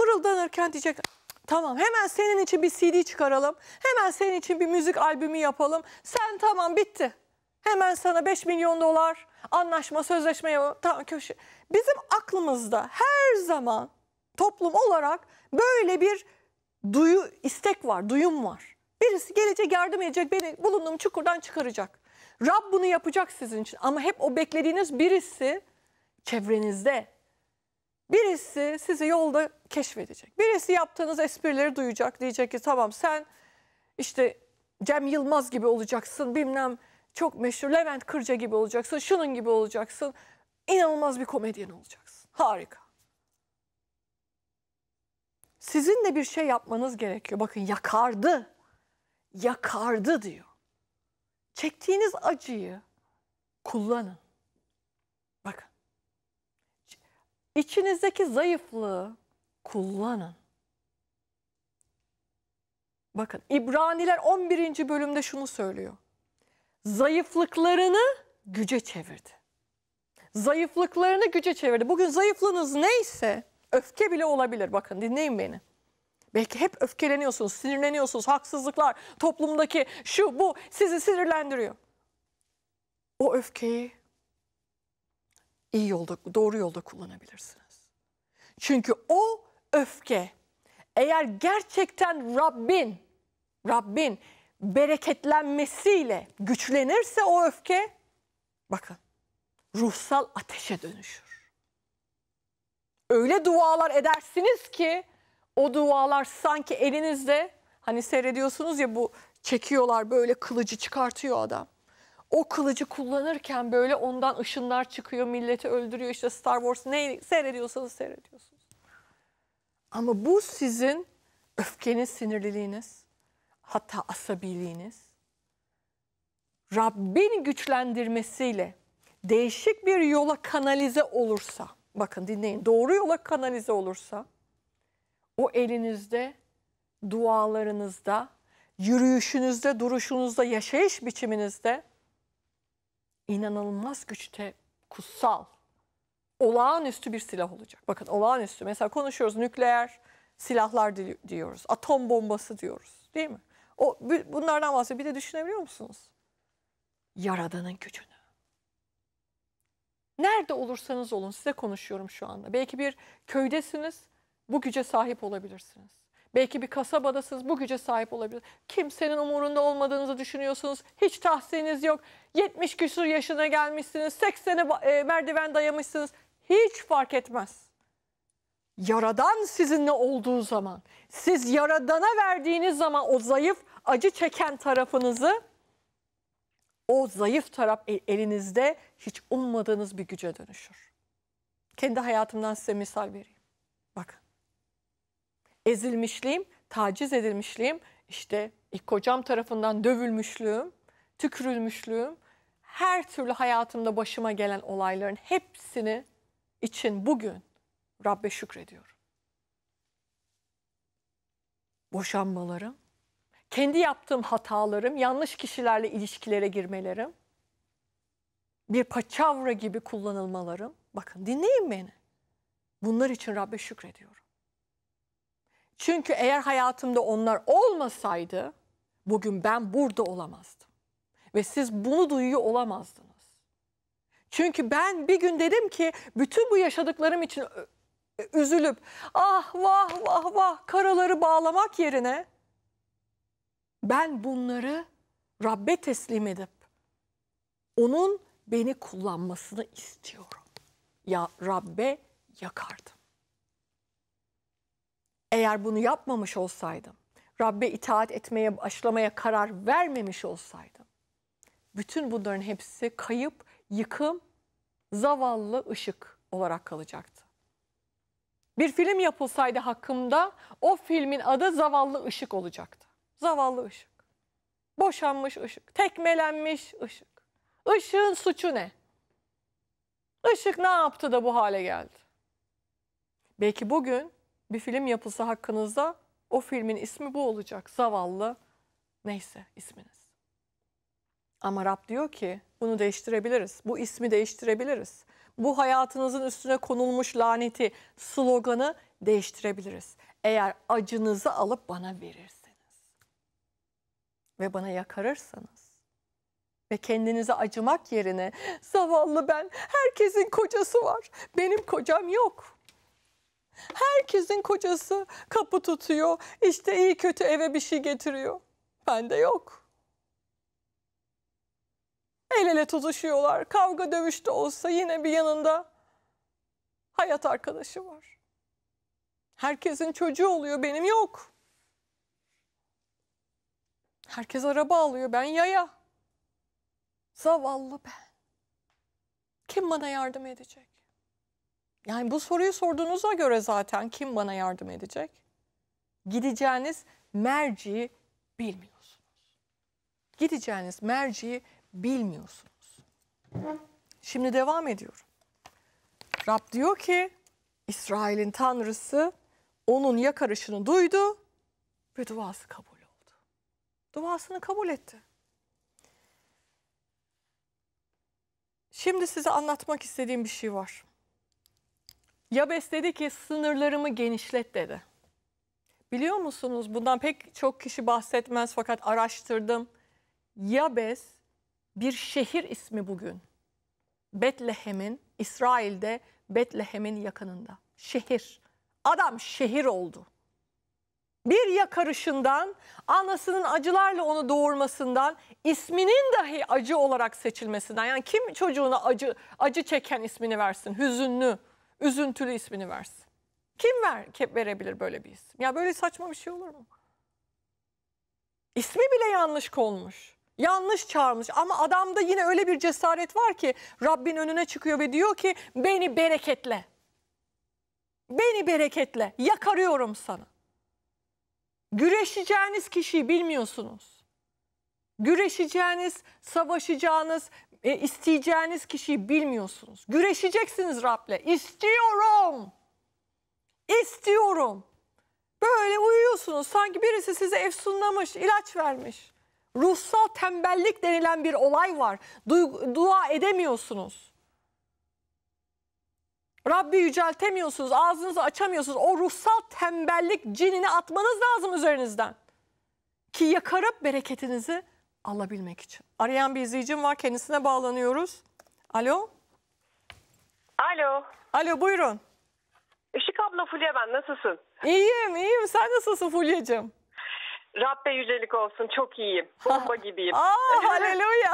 mırıldanırken diyecekler, tamam hemen senin için bir CD çıkaralım. Hemen senin için bir müzik albümü yapalım. Sen tamam bitti. Hemen sana 5 milyon dolar anlaşma, sözleşme yapalım. köşe. Bizim aklımızda her zaman toplum olarak böyle bir duyu istek var, duyum var. Birisi gelecek yardım edecek, beni bulunduğum çukurdan çıkaracak. Rab bunu yapacak sizin için ama hep o beklediğiniz birisi çevrenizde. Birisi sizi yolda keşfedecek. Birisi yaptığınız esprileri duyacak. Diyecek ki tamam sen işte Cem Yılmaz gibi olacaksın. Bilmem çok meşhur Levent Kırca gibi olacaksın. Şunun gibi olacaksın. İnanılmaz bir komedyen olacaksın. Harika. Sizin de bir şey yapmanız gerekiyor. Bakın yakardı. Yakardı diyor. Çektiğiniz acıyı kullanın. Bakın. İçinizdeki zayıflığı kullanın. Bakın İbraniler 11. bölümde şunu söylüyor. Zayıflıklarını güce çevirdi. Zayıflıklarını güce çevirdi. Bugün zayıflığınız neyse öfke bile olabilir. Bakın dinleyin beni. Belki hep öfkeleniyorsunuz, sinirleniyorsunuz, haksızlıklar, toplumdaki şu bu sizi sinirlendiriyor. O öfkeyi iyi yolda, doğru yolda kullanabilirsiniz. Çünkü o öfke eğer gerçekten Rabbin, Rabbin bereketlenmesiyle güçlenirse o öfke bakın ruhsal ateşe dönüşür. Öyle dualar edersiniz ki o dualar sanki elinizde hani seyrediyorsunuz ya bu çekiyorlar böyle kılıcı çıkartıyor adam. O kılıcı kullanırken böyle ondan ışınlar çıkıyor milleti öldürüyor işte Star Wars ne seyrediyorsanız seyrediyorsunuz. Ama bu sizin öfkeniz sinirliliğiniz hatta asabiliğiniz Rabbin güçlendirmesiyle değişik bir yola kanalize olursa bakın dinleyin doğru yola kanalize olursa o elinizde, dualarınızda, yürüyüşünüzde, duruşunuzda, yaşayış biçiminizde inanılmaz güçte kutsal, olağanüstü bir silah olacak. Bakın olağanüstü. Mesela konuşuyoruz nükleer silahlar diyoruz. Atom bombası diyoruz. Değil mi? O bunlardan bahsediyor. Bir de düşünebiliyor musunuz? Yaradanın gücünü. Nerede olursanız olun size konuşuyorum şu anda. Belki bir köydesiniz bu güce sahip olabilirsiniz. Belki bir kasabadasınız bu güce sahip olabilir. Kimsenin umurunda olmadığınızı düşünüyorsunuz. Hiç tahsiniz yok. 70 küsur yaşına gelmişsiniz. 80'e e, merdiven dayamışsınız. Hiç fark etmez. Yaradan sizinle olduğu zaman, siz yaradana verdiğiniz zaman o zayıf, acı çeken tarafınızı o zayıf taraf e, elinizde hiç ummadığınız bir güce dönüşür. Kendi hayatımdan size misal vereyim. Bakın ezilmişliğim, taciz edilmişliğim, işte ilk kocam tarafından dövülmüşlüğüm, tükürülmüşlüğüm, her türlü hayatımda başıma gelen olayların hepsini için bugün Rabbe şükrediyorum. Boşanmalarım, kendi yaptığım hatalarım, yanlış kişilerle ilişkilere girmelerim, bir paçavra gibi kullanılmalarım. Bakın dinleyin beni. Bunlar için Rabbe şükrediyorum. Çünkü eğer hayatımda onlar olmasaydı bugün ben burada olamazdım. Ve siz bunu duyuyor olamazdınız. Çünkü ben bir gün dedim ki bütün bu yaşadıklarım için üzülüp ah vah vah vah karaları bağlamak yerine ben bunları Rabbe teslim edip onun beni kullanmasını istiyorum. Ya Rabbe yakardım. Eğer bunu yapmamış olsaydım, Rabbe itaat etmeye, aşılamaya karar vermemiş olsaydım, bütün bunların hepsi kayıp, yıkım, zavallı ışık olarak kalacaktı. Bir film yapılsaydı hakkımda o filmin adı Zavallı ışık olacaktı. Zavallı ışık, Boşanmış ışık, tekmelenmiş ışık. Işığın suçu ne? Işık ne yaptı da bu hale geldi? Belki bugün bir film yapılsa hakkınızda o filmin ismi bu olacak. Zavallı neyse isminiz. Ama Rab diyor ki bunu değiştirebiliriz. Bu ismi değiştirebiliriz. Bu hayatınızın üstüne konulmuş laneti, sloganı değiştirebiliriz. Eğer acınızı alıp bana verirseniz ve bana yakarırsanız ve kendinize acımak yerine zavallı ben herkesin kocası var benim kocam yok Herkesin kocası kapı tutuyor. İşte iyi kötü eve bir şey getiriyor. Bende yok. El ele tutuşuyorlar. Kavga dövüş de olsa yine bir yanında hayat arkadaşı var. Herkesin çocuğu oluyor, benim yok. Herkes araba alıyor, ben yaya. Zavallı ben. Kim bana yardım edecek? Yani bu soruyu sorduğunuza göre zaten kim bana yardım edecek? Gideceğiniz merciyi bilmiyorsunuz. Gideceğiniz merciyi bilmiyorsunuz. Şimdi devam ediyorum. Rab diyor ki İsrail'in tanrısı onun yakarışını duydu ve duası kabul oldu. Duasını kabul etti. Şimdi size anlatmak istediğim bir şey var. Yabes dedi ki sınırlarımı genişlet dedi. Biliyor musunuz bundan pek çok kişi bahsetmez fakat araştırdım. Yabes bir şehir ismi bugün. Betlehem'in, İsrail'de Betlehem'in yakınında. Şehir. Adam şehir oldu. Bir yakarışından, anasının acılarla onu doğurmasından, isminin dahi acı olarak seçilmesinden. Yani kim çocuğuna acı acı çeken ismini versin? Hüzünlü, üzüntülü ismini versin. Kim ver, verebilir böyle bir isim? Ya böyle saçma bir şey olur mu? İsmi bile yanlış konmuş. Yanlış çağırmış ama adamda yine öyle bir cesaret var ki Rabbin önüne çıkıyor ve diyor ki beni bereketle. Beni bereketle yakarıyorum sana. Güreşeceğiniz kişiyi bilmiyorsunuz. Güreşeceğiniz, savaşacağınız, e, isteyeceğiniz kişiyi bilmiyorsunuz. Güreşeceksiniz Rab'le. İstiyorum. İstiyorum. Böyle uyuyorsunuz. Sanki birisi size efsunlamış, ilaç vermiş. Ruhsal tembellik denilen bir olay var. Du dua edemiyorsunuz. Rabbi yüceltemiyorsunuz, ağzınızı açamıyorsunuz. O ruhsal tembellik cinini atmanız lazım üzerinizden. Ki yakarıp bereketinizi alabilmek için. Arayan bir izleyicim var kendisine bağlanıyoruz. Alo. Alo. Alo buyurun. Işık abla Fulya ben nasılsın? İyiyim iyiyim sen nasılsın Fulya'cığım? Rabbe yücelik olsun çok iyiyim. Bomba *laughs* gibiyim. Aa *laughs* haleluya.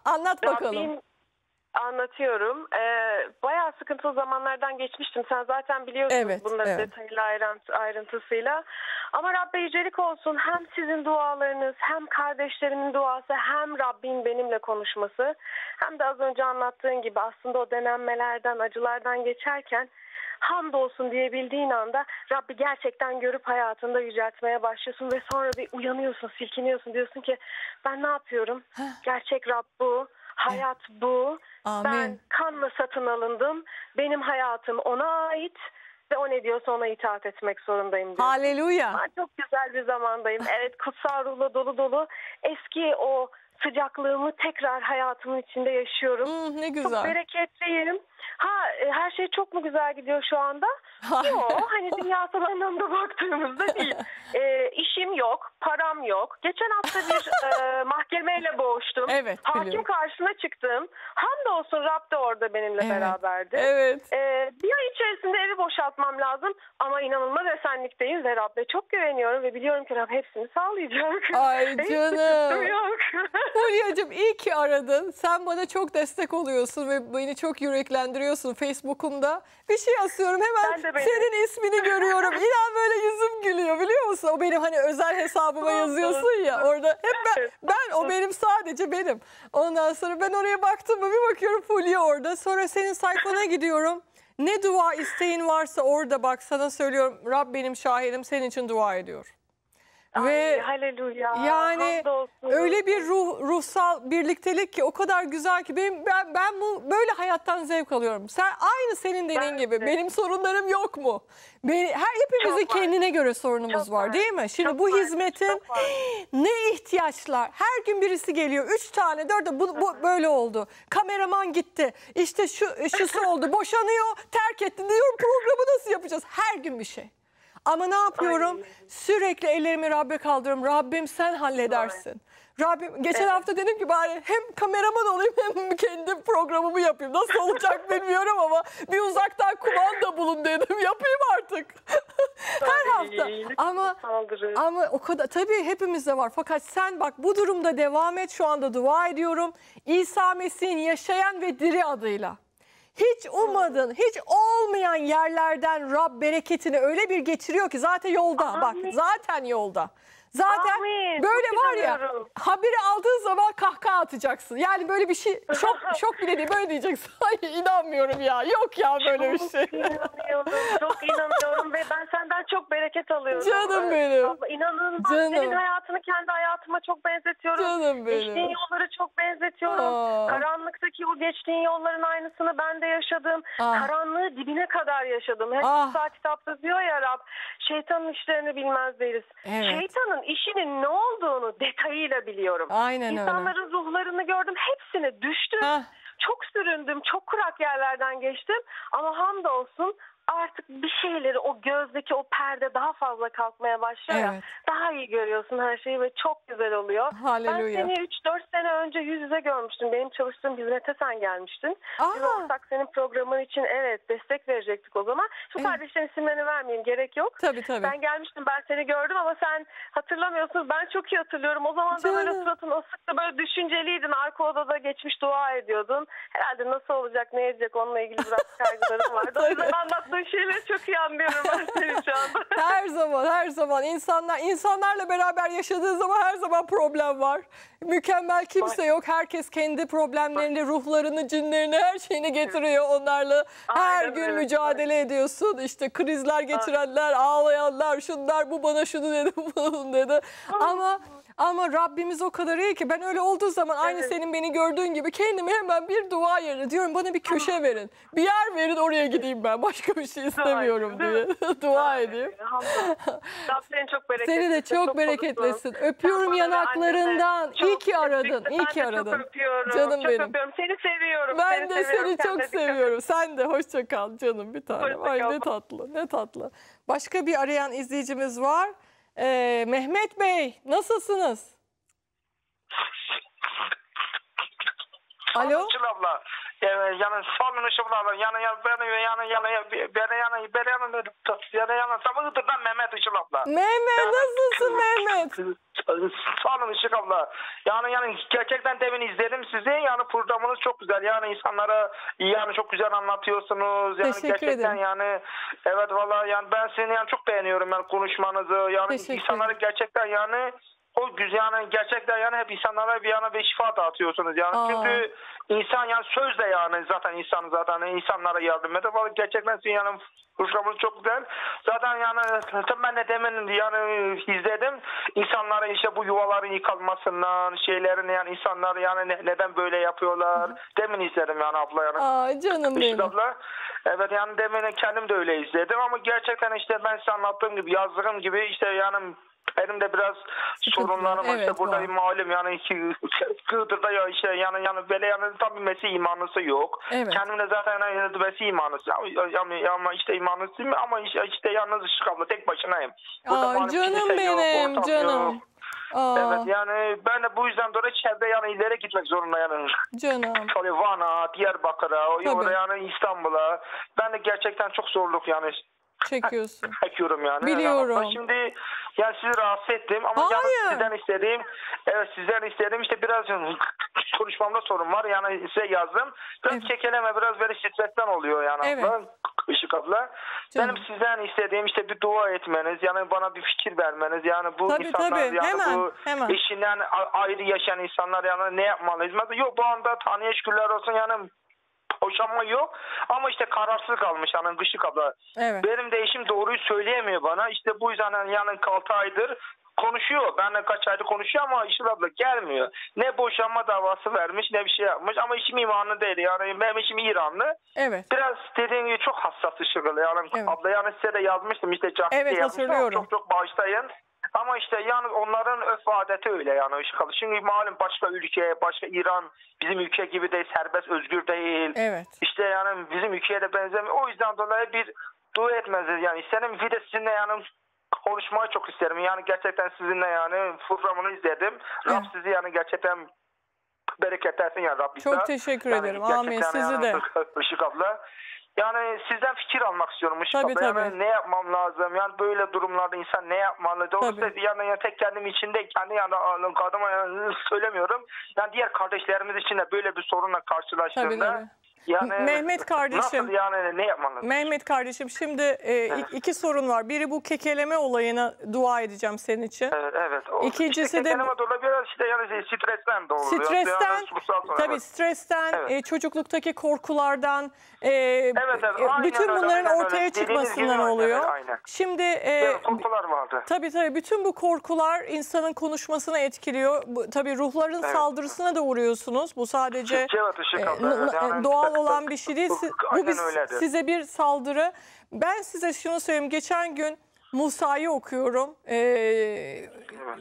*laughs* Anlat bakalım. Rabbim anlatıyorum. Ee, bayağı sıkıntılı zamanlardan geçmiştim. Sen zaten biliyorsun evet, bunları evet. detaylı ayrıntı, ayrıntısıyla. Ama Rabbe yücelik olsun hem sizin dualarınız hem kardeşlerimin duası hem Rabbin benimle konuşması hem de az önce anlattığın gibi aslında o denenmelerden acılardan geçerken hamdolsun diyebildiğin anda Rabbi gerçekten görüp hayatında yüceltmeye başlıyorsun ve sonra bir uyanıyorsun, silkiniyorsun diyorsun ki ben ne yapıyorum? Gerçek Rab bu, hayat bu Amin. Ben kanla satın alındım. Benim hayatım ona ait ve o ne diyorsa ona itaat etmek zorundayım diyor. Haleluya. Ben çok güzel bir zamandayım. Evet kutsal ruhla dolu dolu eski o sıcaklığımı tekrar hayatımın içinde yaşıyorum. Hmm, ne güzel. Çok bereketliyim. Ha e, her şey çok mu güzel gidiyor şu anda? *laughs* yok. Hani dünyasal anlamda baktığımızda değil. *laughs* E, işim yok, param yok. Geçen hafta bir *laughs* e, mahkemeyle boğuştum. Evet. Hakim biliyorum. karşısına çıktım. Hamdolsun Rab da orada benimle evet. beraberdi. Evet. E, bir ay içerisinde evi boşaltmam lazım. Ama inanılmaz esenlikteyiz ve Rab'be çok güveniyorum ve biliyorum ki Rab hepsini sağlayacak. Ay canım. yok. Hulya'cığım iyi ki aradın. Sen bana çok destek oluyorsun ve beni çok yüreklendiriyorsun Facebook'umda. Bir şey asıyorum hemen senin ismini görüyorum. *laughs* İnan böyle yüzüm gülüyor biliyor musun? O benim hani özel hesabıma yazıyorsun ya orada. Hep ben, ben o benim sadece benim. Ondan sonra ben oraya baktım mı bir bakıyorum Fulya orada. Sonra senin sayfana gidiyorum. Ne dua isteğin varsa orada bak sana söylüyorum benim şahidim senin için dua ediyor. Ve haleluya. Yani öyle bir ruh ruhsal birliktelik ki o kadar güzel ki benim ben, ben bu böyle hayattan zevk alıyorum. Sen aynı senin dediğin ben gibi de. benim sorunlarım yok mu? Beni, her hepimizin Çok var. kendine göre sorunumuz Çok var, var değil mi? Şimdi Çok bu var. hizmetin *gasps* ne ihtiyaçlar? Her gün birisi geliyor. Üç tane, dört de Bu, bu böyle oldu. Kameraman gitti. İşte şu şusu oldu. Boşanıyor, terk etti. Diyorum programı nasıl yapacağız? Her gün bir şey. Ama ne yapıyorum? Aynen. Sürekli ellerimi Rabbe kaldırıyorum. Rabbim sen halledersin. Aynen. Rabbim geçen evet. hafta dedim ki bari hem kameraman olayım hem *laughs* kendi programımı yapayım. Nasıl olacak *laughs* bilmiyorum ama bir uzaktan kumanda bulun dedim. *laughs* Yapayım artık. Her hafta. Ama ama o kadar tabii hepimizde var. Fakat sen bak bu durumda devam et. Şu anda dua ediyorum. İsa Mesih'in yaşayan ve diri adıyla. Hiç ummadın, hiç olmayan yerlerden Rab bereketini öyle bir getiriyor ki zaten yolda. Amin. Bak zaten yolda. Zaten Amin, böyle var ya haberi aldığın zaman kahkaha atacaksın. Yani böyle bir şey şok, *laughs* şok bile değil böyle diyeceksin. *laughs* Hayır inanmıyorum ya yok ya böyle çok bir şey. Çok inanıyorum çok inanıyorum ve ben senden çok bereket alıyorum. Canım benim. Abla, inanılmaz Canım. senin hayatını kendi hayatıma çok benzetiyorum. Canım benim. Geçtiğin yolları çok benzetiyorum. Aa. Karanlıktaki o geçtiğin yolların aynısını ben de yaşadım. Aa. Ah. Karanlığı dibine kadar yaşadım. Her ah. kitapta diyor ya Rab şeytanın işlerini bilmez deriz. Evet. Şeytanın işinin ne olduğunu detayıyla biliyorum. Aynen İnsanların öyle. ruhlarını gördüm. Hepsine düştüm. Hah. Çok süründüm. Çok kurak yerlerden geçtim. Ama hamdolsun artık bir şeyleri o gözdeki o perde daha fazla kalkmaya başlıyor evet. ya. Daha iyi görüyorsun her şeyi ve çok güzel oluyor. Hallelujah. Ben seni 3-4 sene önce yüz yüze görmüştüm. Benim çalıştığım hizmete sen gelmiştin. Aa. Biz ortak senin programın için evet destek verecektik o zaman. Şu evet. kardeşlerin isimlerini vermeyeyim gerek yok. Tabii tabii. Ben gelmiştim ben seni gördüm ama sen hatırlamıyorsun. Ben çok iyi hatırlıyorum. O zaman da böyle suratın asıktı böyle düşünceliydin. Arka odada geçmiş dua ediyordun. Herhalde nasıl olacak ne edecek onunla ilgili biraz *laughs* kaygılarım vardı. o yüzden anlatmak anlattığın şeyleri çok iyi anlıyorum ben *laughs* seni şu anda. her zaman her zaman insanlar insanlarla beraber yaşadığı zaman her zaman problem var. Mükemmel kimse yok. Herkes kendi problemlerini, ruhlarını, cinlerini, her şeyini getiriyor onlarla. Her Aynen, gün evet. mücadele ediyorsun. İşte krizler geçirenler, Aynen. ağlayanlar, şunlar bu bana şunu dedi, *laughs* bunu dedi. Ama ama Rabbimiz o kadar iyi ki ben öyle olduğu zaman aynı evet. senin beni gördüğün gibi kendimi hemen bir dua yerine diyorum bana bir köşe Ama... verin. Bir yer verin oraya gideyim ben. Başka bir şey istemiyorum *laughs* dua diye. dua edeyim. seni ee, çok *laughs* bereketlesin. Seni de çok, çok bereketlesin. Olsun. Öpüyorum yanaklarından. Çok iyi ki aradın. İyi ki aradın. Çok öpüyorum. Canım çok benim. öpüyorum. Seni seviyorum. Ben seni de seviyorum. seni çok Sen seviyorum. Sen de hoşça kal canım bir tane Hoşça Ay kal. ne tatlı. Ne tatlı. Başka bir arayan izleyicimiz var. Ee, Mehmet Bey nasılsınız? Alo. abla e, yani salın ışıklarla yani yana beni yani yani beni yana beni yana yani yana sabah Iğdır'dan Mehmet Işılapla. Mehmet yani, nasılsın Mehmet? Salın Işılapla. Yani yani gerçekten demin izledim sizi. Yani programınız çok güzel. Yani insanlara yani çok güzel anlatıyorsunuz. Yani Teşekkür gerçekten ederim. yani evet vallahi yani ben seni yani çok beğeniyorum yani konuşmanızı. Yani Teşekkür insanları ederim. gerçekten yani o güzel yani gerçekten yani hep insanlara bir yana bir şifa dağıtıyorsunuz yani. Aa. Çünkü insan yani sözle yani zaten insan zaten insanlara yardım eder. Vallahi gerçekten sizin yani hoşlanmanız çok güzel. Zaten yani ben de demin yani izledim. İnsanlara işte bu yuvaların yıkılmasından şeylerin yani insanlar yani ne, neden böyle yapıyorlar. Demin izledim yani abla yani. Aa canım benim. abla. Evet yani demin kendim de öyle izledim ama gerçekten işte ben size anlattığım gibi yazdığım gibi işte yani benim de biraz Sıkıntılı. sorunlarım var. Evet, işte burada var. malum yani Kıdır'da ya işte yani yani böyle yani tam bir mesih imanısı yok. Evet. Kendimde zaten yani mesih imanısı yani, ama işte imanısı mı ama işte, işte yalnız Işık abla tek başınayım. Burada Aa, canım benim yok, canım. Yok. Aa. Evet yani ben de bu yüzden dolayı çevre yani ileri gitmek zorunda yani. Canım. *laughs* Şöyle Van'a, Diyarbakır'a, oraya yani İstanbul'a. Ben de gerçekten çok zorluk yani çekiyorsun. *laughs* Çekiyorum yani. Biliyorum. Ama şimdi yani sizi rahatsız ettim ama Hayır. yalnız sizden istediğim evet sizden istediğim işte biraz konuşmamda sorun var yani size yazdım. Biraz evet. çekeleme biraz böyle stresten oluyor yani. Evet. Işık abla. Canım. Benim sizden istediğim işte bir dua etmeniz yani bana bir fikir vermeniz yani bu tabii, insanlar tabii. yani hemen, bu hemen. işinden ayrı yaşayan insanlar yani ne yapmalıyız? Mesela, yok bu anda Tanrı'ya şükürler olsun yani boşanma yok ama işte kararsız kalmış hanım Gışık abla. Evet. Benim de eşim doğruyu söyleyemiyor bana. İşte bu yüzden hani yanın 6 aydır konuşuyor. Benle kaç aydır konuşuyor ama işin abla gelmiyor. Ne boşanma davası vermiş ne bir şey yapmış ama işim imanlı değil. Yani benim işim İranlı. Evet. Biraz dediğim gibi çok hassas Işıl abla. Yani evet. abla yani size de yazmıştım işte Cahit'e evet, yazmıştım. Çok çok bağışlayın. Ama işte yani onların öf adeti öyle yani işgal. Şimdi malum başka ülke, başka İran bizim ülke gibi de serbest, özgür değil. Evet. İşte yani bizim ülkeye de benzemiyor. O yüzden dolayı bir dua etmezler yani. İsterim bir de sizinle yani konuşmayı çok isterim. Yani gerçekten sizinle yani programını izledim. Evet. Rab sizi yani gerçekten bereket etsin ya Rabbi. Çok teşekkür yani ederim. Amin sizi yani, de. Işık abla. Yani sizden fikir almak istiyorum Işık tabii, abla. Yani ne yapmam lazım? Yani böyle durumlarda insan ne yapmalı? Doğrusu yani, ya tek kendim içinde kendi yani adıma yani, söylemiyorum. Yani diğer kardeşlerimiz için de böyle bir sorunla karşılaştığında. tabii, tabii. Yani, Mehmet kardeşim. Nasıl yani ne yapmanız? Mehmet kardeşim şimdi e, iki sorun var. Biri bu kekeleme olayına dua edeceğim senin için. Evet. evet İkincisi işte de dolayı biraz işte yani şey, stresten doğru. Stresten yani, tabii stresten evet. e, çocukluktaki korkulardan e, evet, evet, e, bütün bunların aynen, ortaya öyle. çıkmasından oluyor. Evet, aynen. Şimdi e, korkular vardı. Tabii tabii bütün bu korkular insanın konuşmasını etkiliyor. Bu, tabii ruhların evet. saldırısına da uğruyorsunuz. Bu sadece e, evet, e, yani, doğal olan bir şey değil. bu biz, size bir saldırı. Ben size şunu söyleyeyim. Geçen gün Musa'yı okuyorum. Ee,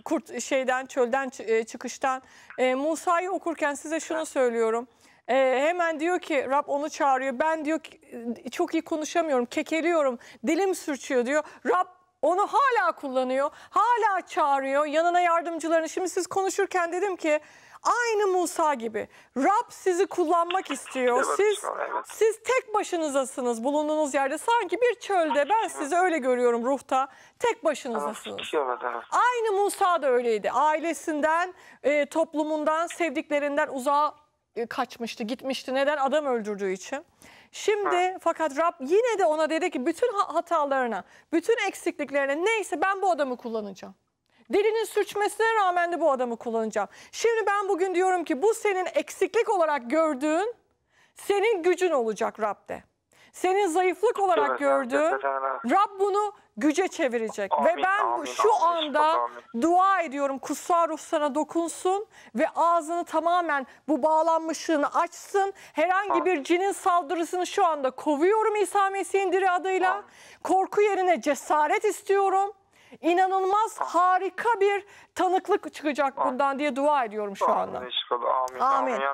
kurt şeyden çölden e, çıkıştan. Ee, Musa'yı okurken size şunu söylüyorum. E, hemen diyor ki Rab onu çağırıyor. Ben diyor ki, e, çok iyi konuşamıyorum, kekeliyorum, dilim sürçüyor diyor. Rab onu hala kullanıyor, hala çağırıyor, yanına yardımcılarını. Şimdi siz konuşurken dedim ki Aynı Musa gibi. Rab sizi kullanmak istiyor. Evet, siz evet. siz tek başınızasınız bulunduğunuz yerde. Sanki bir çölde ben sizi öyle görüyorum ruhta. Tek başınızasınız. Evet, şey evet. Aynı Musa da öyleydi. Ailesinden, e, toplumundan, sevdiklerinden uzağa e, kaçmıştı, gitmişti. Neden? Adam öldürdüğü için. Şimdi ha. fakat Rab yine de ona dedi ki bütün hatalarına, bütün eksikliklerine neyse ben bu adamı kullanacağım. Dilinin sürçmesine rağmen de bu adamı kullanacağım. Şimdi ben bugün diyorum ki bu senin eksiklik olarak gördüğün senin gücün olacak Rab'de. Senin zayıflık olarak gördüğün Rab bunu güce çevirecek. Amin, ve ben amin, şu anda amin. dua ediyorum kutsal ruh sana dokunsun ve ağzını tamamen bu bağlanmışlığını açsın. Herhangi amin. bir cinin saldırısını şu anda kovuyorum İsa Mesih'in diri adıyla. Amin. Korku yerine cesaret istiyorum inanılmaz harika bir tanıklık çıkacak bundan diye dua ediyorum şu anda. Amin. Amin. Amin.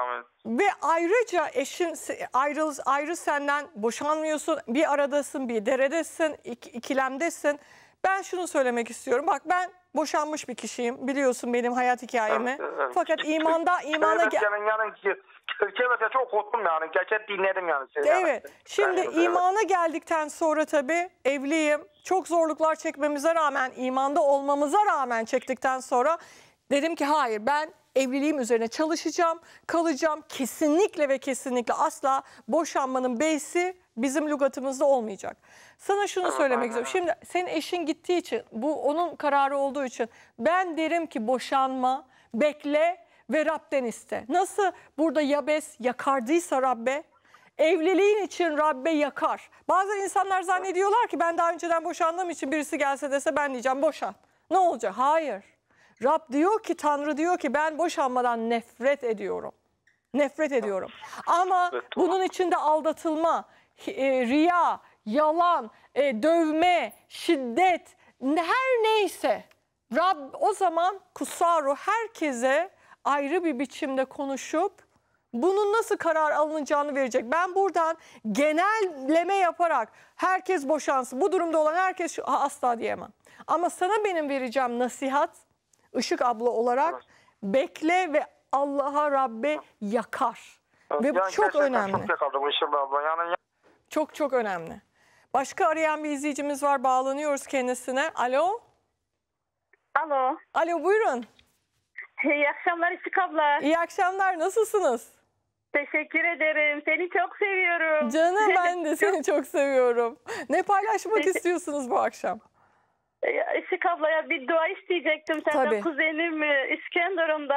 Amin. Ve ayrıca eşin ayrı, ayrı senden boşanmıyorsun. Bir aradasın, bir deredesin, ik, ikilemdesin. Ben şunu söylemek istiyorum. Bak ben boşanmış bir kişiyim. Biliyorsun benim hayat hikayemi. Evet, evet. Fakat imanda *laughs* imana... gel. Kevese çok okudum yani. Gerçek dinledim yani. Sizi evet. Yani. Şimdi yani, imana evet. geldikten sonra tabii evliyim. Çok zorluklar çekmemize rağmen, imanda olmamıza rağmen çektikten sonra dedim ki hayır ben evliliğim üzerine çalışacağım, kalacağım. Kesinlikle ve kesinlikle asla boşanmanın beysi bizim lügatımızda olmayacak. Sana şunu söylemek istiyorum. Şimdi senin eşin gittiği için, bu onun kararı olduğu için ben derim ki boşanma, bekle, ve Rab'den iste. Nasıl burada Yabes yakardıysa Rabbe evliliğin için Rabbe yakar. Bazı insanlar zannediyorlar ki ben daha önceden boşandığım için birisi gelse dese ben diyeceğim boşan. Ne olacak? Hayır. Rab diyor ki Tanrı diyor ki ben boşanmadan nefret ediyorum. Nefret ediyorum. Ama bunun içinde aldatılma, e, riya, yalan, e, dövme, şiddet her neyse Rab o zaman kusaru herkese ayrı bir biçimde konuşup bunun nasıl karar alınacağını verecek. Ben buradan genelleme yaparak herkes boşansın. Bu durumda olan herkes şu, asla diyemem. Ama sana benim vereceğim nasihat Işık abla olarak bekle ve Allah'a Rabbe yakar. ve bu yani çok önemli. Çok abla. Yani... Çok çok önemli. Başka arayan bir izleyicimiz var. Bağlanıyoruz kendisine. Alo. Alo. Alo buyurun. İyi akşamlar İstik abla. İyi akşamlar. Nasılsınız? Teşekkür ederim. Seni çok seviyorum. Canım *laughs* ben de seni çok seviyorum. Ne paylaşmak istiyorsunuz bu akşam? Işık ablaya bir dua isteyecektim senden. Tabii. Kuzenim e, İskenderun'da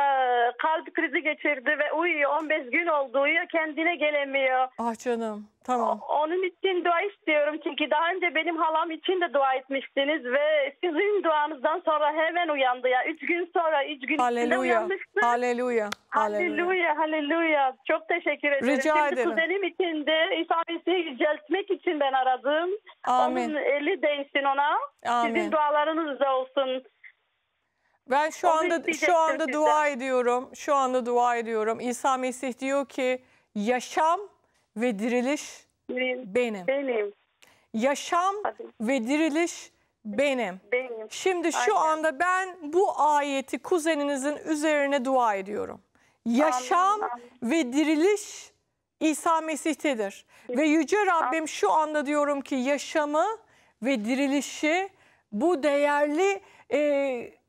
kalp krizi geçirdi ve uyuyor. 15 gün oldu uyuyor kendine gelemiyor. Ah canım. Tamam. Onun için dua istiyorum çünkü daha önce benim halam için de dua etmiştiniz ve sizin duanızdan sonra hemen uyandı ya. Üç gün sonra, üç gün içinde Haleluya. uyanmıştı. Haleluya. Haleluya, Çok teşekkür ederim. Rica Şimdi ederim. kuzenim için de İsa Mesih'i yüceltmek için ben aradım. Amin. Onun eli değsin ona. Amin. Sizin dualarınız da olsun. Ben şu anda şu anda dua ediyorum. Şu anda dua ediyorum. İsa Mesih diyor ki yaşam ve diriliş benim. benim. Yaşam Hadi. ve diriliş benim. benim. Şimdi şu Aynen. anda ben bu ayeti kuzeninizin üzerine dua ediyorum. Yaşam Amin. ve diriliş İsa Mesih'tedir. Ve Yüce Rabbim şu anda diyorum ki yaşamı ve dirilişi bu değerli e,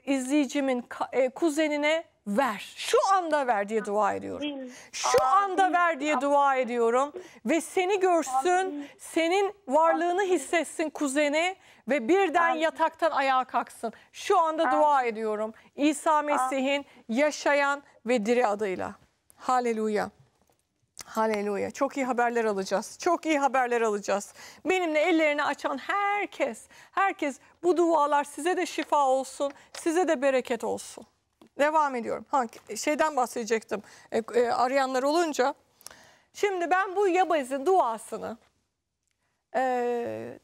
izleyicimin e, kuzenine ver. Şu anda ver diye dua ediyorum. Şu anda ver diye dua ediyorum. Ve seni görsün, senin varlığını hissetsin kuzeni ve birden yataktan ayağa kalksın. Şu anda dua ediyorum. İsa Mesih'in yaşayan ve diri adıyla. Haleluya. Haleluya. Çok iyi haberler alacağız. Çok iyi haberler alacağız. Benimle ellerini açan herkes, herkes bu dualar size de şifa olsun, size de bereket olsun. Devam ediyorum. Ha, şeyden bahsedecektim. E, e, arayanlar olunca. Şimdi ben bu Yabez'in duasını e,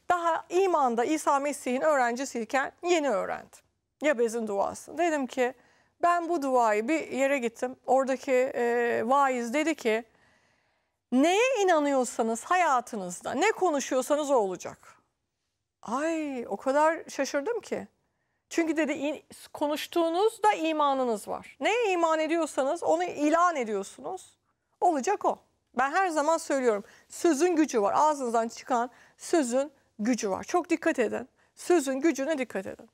daha imanda İsa Mesih'in öğrencisiyken yeni öğrendim. Yabez'in duasını. Dedim ki ben bu duayı bir yere gittim. Oradaki e, vaiz dedi ki neye inanıyorsanız hayatınızda ne konuşuyorsanız o olacak. Ay o kadar şaşırdım ki. Çünkü dedi konuştuğunuzda imanınız var. Neye iman ediyorsanız onu ilan ediyorsunuz. Olacak o. Ben her zaman söylüyorum. Sözün gücü var. Ağzınızdan çıkan sözün gücü var. Çok dikkat edin. Sözün gücüne dikkat edin.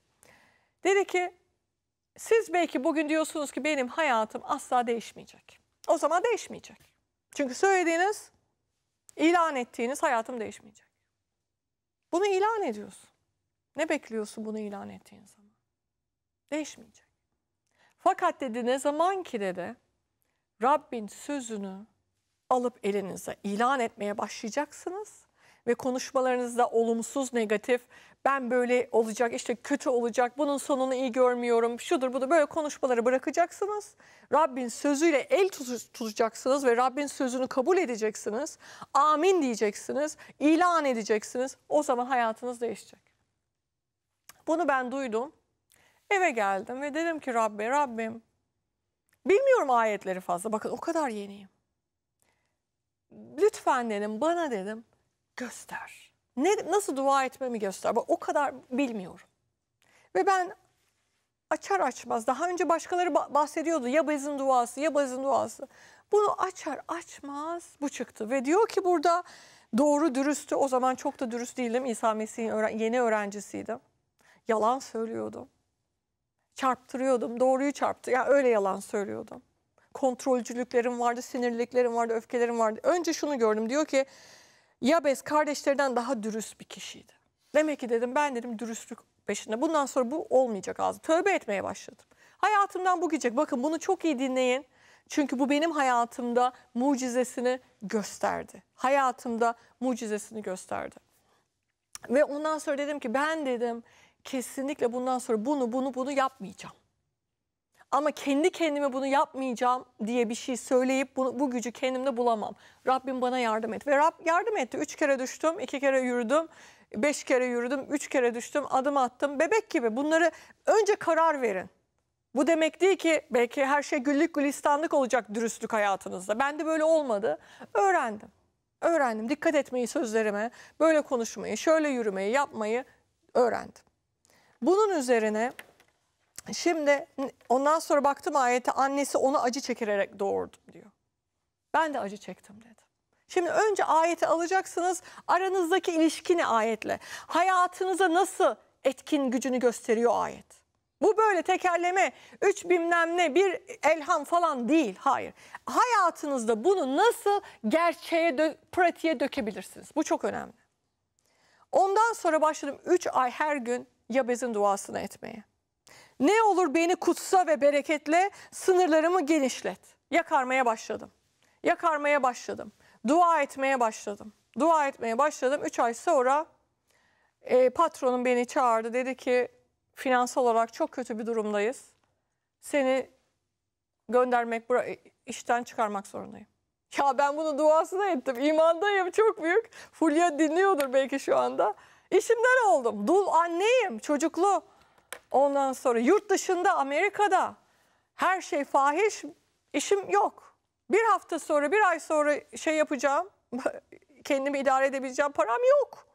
Dedi ki siz belki bugün diyorsunuz ki benim hayatım asla değişmeyecek. O zaman değişmeyecek. Çünkü söylediğiniz, ilan ettiğiniz hayatım değişmeyecek. Bunu ilan ediyorsun. Ne bekliyorsun bunu ilan ettiğin zaman? Değişmeyecek. Fakat dedi ne zaman ki dedi Rabbin sözünü alıp elinize ilan etmeye başlayacaksınız ve konuşmalarınızda olumsuz, negatif, ben böyle olacak, işte kötü olacak, bunun sonunu iyi görmüyorum, şudur budur böyle konuşmaları bırakacaksınız. Rabbin sözüyle el tutacaksınız ve Rabbin sözünü kabul edeceksiniz. Amin diyeceksiniz, ilan edeceksiniz. O zaman hayatınız değişecek. Bunu ben duydum Eve geldim ve dedim ki Rabbi, Rabbim bilmiyorum ayetleri fazla. Bakın o kadar yeniyim. Lütfen dedim bana dedim göster. Ne, nasıl dua etmemi göster. Bak, o kadar bilmiyorum. Ve ben açar açmaz daha önce başkaları bahsediyordu ya bezin duası ya bezin duası. Bunu açar açmaz bu çıktı ve diyor ki burada doğru dürüstü o zaman çok da dürüst değildim İsa Mesih'in öğren yeni öğrencisiydim. Yalan söylüyordum çarptırıyordum. Doğruyu çarptı. Ya yani öyle yalan söylüyordum. Kontrolcülüklerim vardı, sinirliliklerim vardı, öfkelerim vardı. Önce şunu gördüm. Diyor ki Yabes kardeşlerinden daha dürüst bir kişiydi. Demek ki dedim ben dedim dürüstlük peşinde. Bundan sonra bu olmayacak ağzım. Tövbe etmeye başladım. Hayatımdan bu gidecek. Bakın bunu çok iyi dinleyin. Çünkü bu benim hayatımda mucizesini gösterdi. Hayatımda mucizesini gösterdi. Ve ondan sonra dedim ki ben dedim kesinlikle bundan sonra bunu bunu bunu yapmayacağım. Ama kendi kendime bunu yapmayacağım diye bir şey söyleyip bunu, bu gücü kendimde bulamam. Rabbim bana yardım et. Ve Rab yardım etti. Üç kere düştüm, iki kere yürüdüm, beş kere yürüdüm, üç kere düştüm, adım attım. Bebek gibi bunları önce karar verin. Bu demek değil ki belki her şey güllük gülistanlık olacak dürüstlük hayatınızda. Ben de böyle olmadı. Öğrendim. Öğrendim. Dikkat etmeyi sözlerime, böyle konuşmayı, şöyle yürümeyi, yapmayı öğrendim. Bunun üzerine şimdi ondan sonra baktım ayete annesi onu acı çekerek doğurdum diyor. Ben de acı çektim dedi. Şimdi önce ayeti alacaksınız. Aranızdaki ilişki ne ayetle? Hayatınıza nasıl etkin gücünü gösteriyor ayet? Bu böyle tekerleme, üç bilmem ne, bir elham falan değil. Hayır. Hayatınızda bunu nasıl gerçeğe, dö pratiğe dökebilirsiniz? Bu çok önemli. Ondan sonra başladım üç ay her gün Yabez'in duasını etmeye. Ne olur beni kutsa ve bereketle sınırlarımı genişlet. Yakarmaya başladım. Yakarmaya başladım. Dua etmeye başladım. Dua etmeye başladım. Üç ay sonra e, patronum beni çağırdı. Dedi ki finansal olarak çok kötü bir durumdayız. Seni göndermek, işten çıkarmak zorundayım. Ya ben bunu duasını ettim. İmandayım çok büyük. Fulya dinliyordur belki şu anda. İşimden oldum. Dul anneyim, çocuklu. Ondan sonra yurt dışında, Amerika'da her şey fahiş, işim yok. Bir hafta sonra, bir ay sonra şey yapacağım, *laughs* kendimi idare edebileceğim param yok.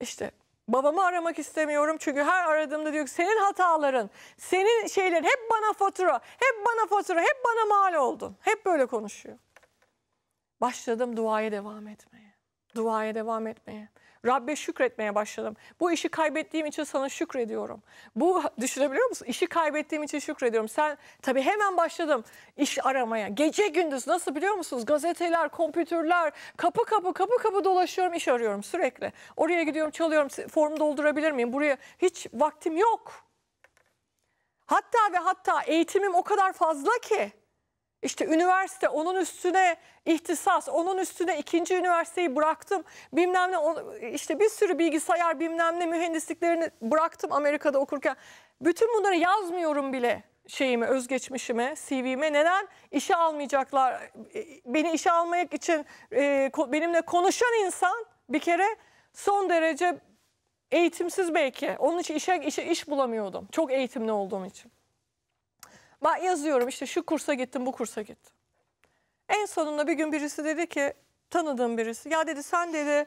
İşte babamı aramak istemiyorum çünkü her aradığımda diyor ki senin hataların, senin şeylerin hep bana fatura, hep bana fatura, hep bana mal oldun. Hep böyle konuşuyor. Başladım duaya devam etmeye. Duaya devam etmeye. Rabbe şükretmeye başladım. Bu işi kaybettiğim için sana şükrediyorum. Bu düşünebiliyor musun? İşi kaybettiğim için şükrediyorum. Sen tabii hemen başladım iş aramaya. Gece gündüz nasıl biliyor musunuz? Gazeteler, kompütürler, kapı kapı kapı kapı dolaşıyorum, iş arıyorum sürekli. Oraya gidiyorum, çalıyorum, formu doldurabilir miyim? Buraya hiç vaktim yok. Hatta ve hatta eğitimim o kadar fazla ki işte üniversite onun üstüne ihtisas, onun üstüne ikinci üniversiteyi bıraktım. Bilmem ne işte bir sürü bilgisayar bilmem ne mühendisliklerini bıraktım Amerika'da okurken. Bütün bunları yazmıyorum bile şeyime, özgeçmişime, CV'me. Neden? İşe almayacaklar. E, beni işe almak için e, benimle konuşan insan bir kere son derece eğitimsiz belki. Onun için işe, işe iş bulamıyordum. Çok eğitimli olduğum için. Ben yazıyorum işte şu kursa gittim bu kursa gittim. En sonunda bir gün birisi dedi ki tanıdığım birisi. Ya dedi sen dedi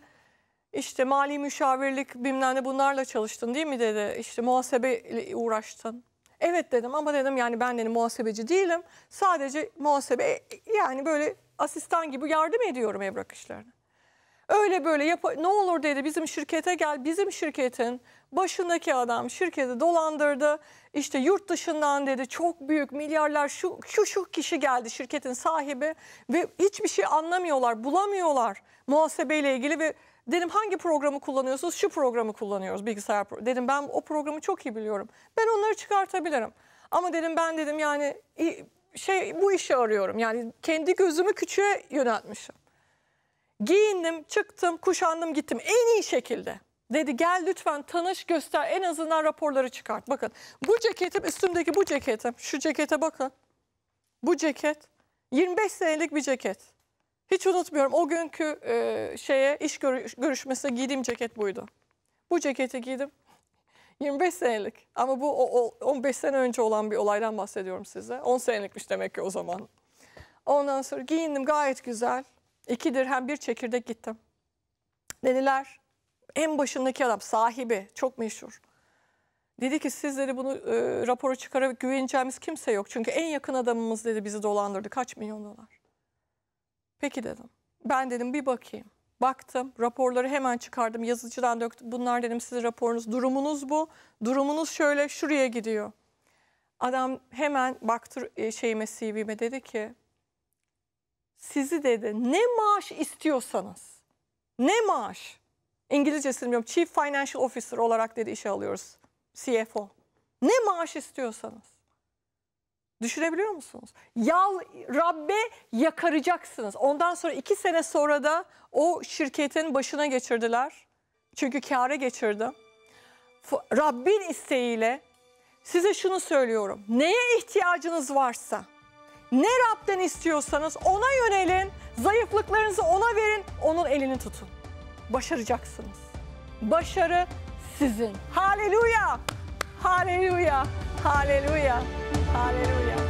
işte mali müşavirlik bilmem ne bunlarla çalıştın değil mi dedi. İşte muhasebe uğraştın. Evet dedim ama dedim yani ben dedim muhasebeci değilim. Sadece muhasebe yani böyle asistan gibi yardım ediyorum evrak işlerine. Öyle böyle yap ne olur dedi bizim şirkete gel bizim şirketin başındaki adam şirketi dolandırdı. İşte yurt dışından dedi çok büyük milyarlar şu şu şu kişi geldi şirketin sahibi ve hiçbir şey anlamıyorlar, bulamıyorlar muhasebeyle ilgili ve dedim hangi programı kullanıyorsunuz? Şu programı kullanıyoruz bilgisayar. Pro dedim ben o programı çok iyi biliyorum. Ben onları çıkartabilirim. Ama dedim ben dedim yani şey bu işi arıyorum. Yani kendi gözümü küçüğe yöneltmişim. Giyindim, çıktım, kuşandım, gittim en iyi şekilde. Dedi gel lütfen tanış göster en azından raporları çıkart. Bakın bu ceketim üstümdeki bu ceketim şu cekete bakın. Bu ceket 25 senelik bir ceket. Hiç unutmuyorum o günkü e, şeye iş görüş, görüşmesine giydiğim ceket buydu. Bu ceketi giydim 25 *laughs* senelik ama bu o, o, 15 sene önce olan bir olaydan bahsediyorum size. 10 senelikmiş demek ki o zaman. Ondan sonra giyindim gayet güzel. İki dirhem bir çekirdek gittim. Dediler en başındaki adam sahibi çok meşhur. Dedi ki sizleri bunu e, rapora çıkarıp güveneceğimiz kimse yok. Çünkü en yakın adamımız dedi bizi dolandırdı. Kaç milyon dolar? Peki dedim. Ben dedim bir bakayım. Baktım raporları hemen çıkardım yazıcıdan döktüm. Bunlar dedim sizin raporunuz durumunuz bu. Durumunuz şöyle şuraya gidiyor. Adam hemen baktı e, şeyime CV'me dedi ki sizi dedi ne maaş istiyorsanız ne maaş İngilizce bilmiyorum. Chief Financial Officer olarak dedi işe alıyoruz. CFO. Ne maaş istiyorsanız. Düşürebiliyor musunuz? Yal Rabbe yakaracaksınız. Ondan sonra iki sene sonra da o şirketin başına geçirdiler. Çünkü kâra geçirdi. Rabbin isteğiyle size şunu söylüyorum. Neye ihtiyacınız varsa, ne Rab'den istiyorsanız ona yönelin, zayıflıklarınızı ona verin, onun elini tutun başaracaksınız. Başarı sizin. Haleluya! Haleluya! Haleluya! Haleluya!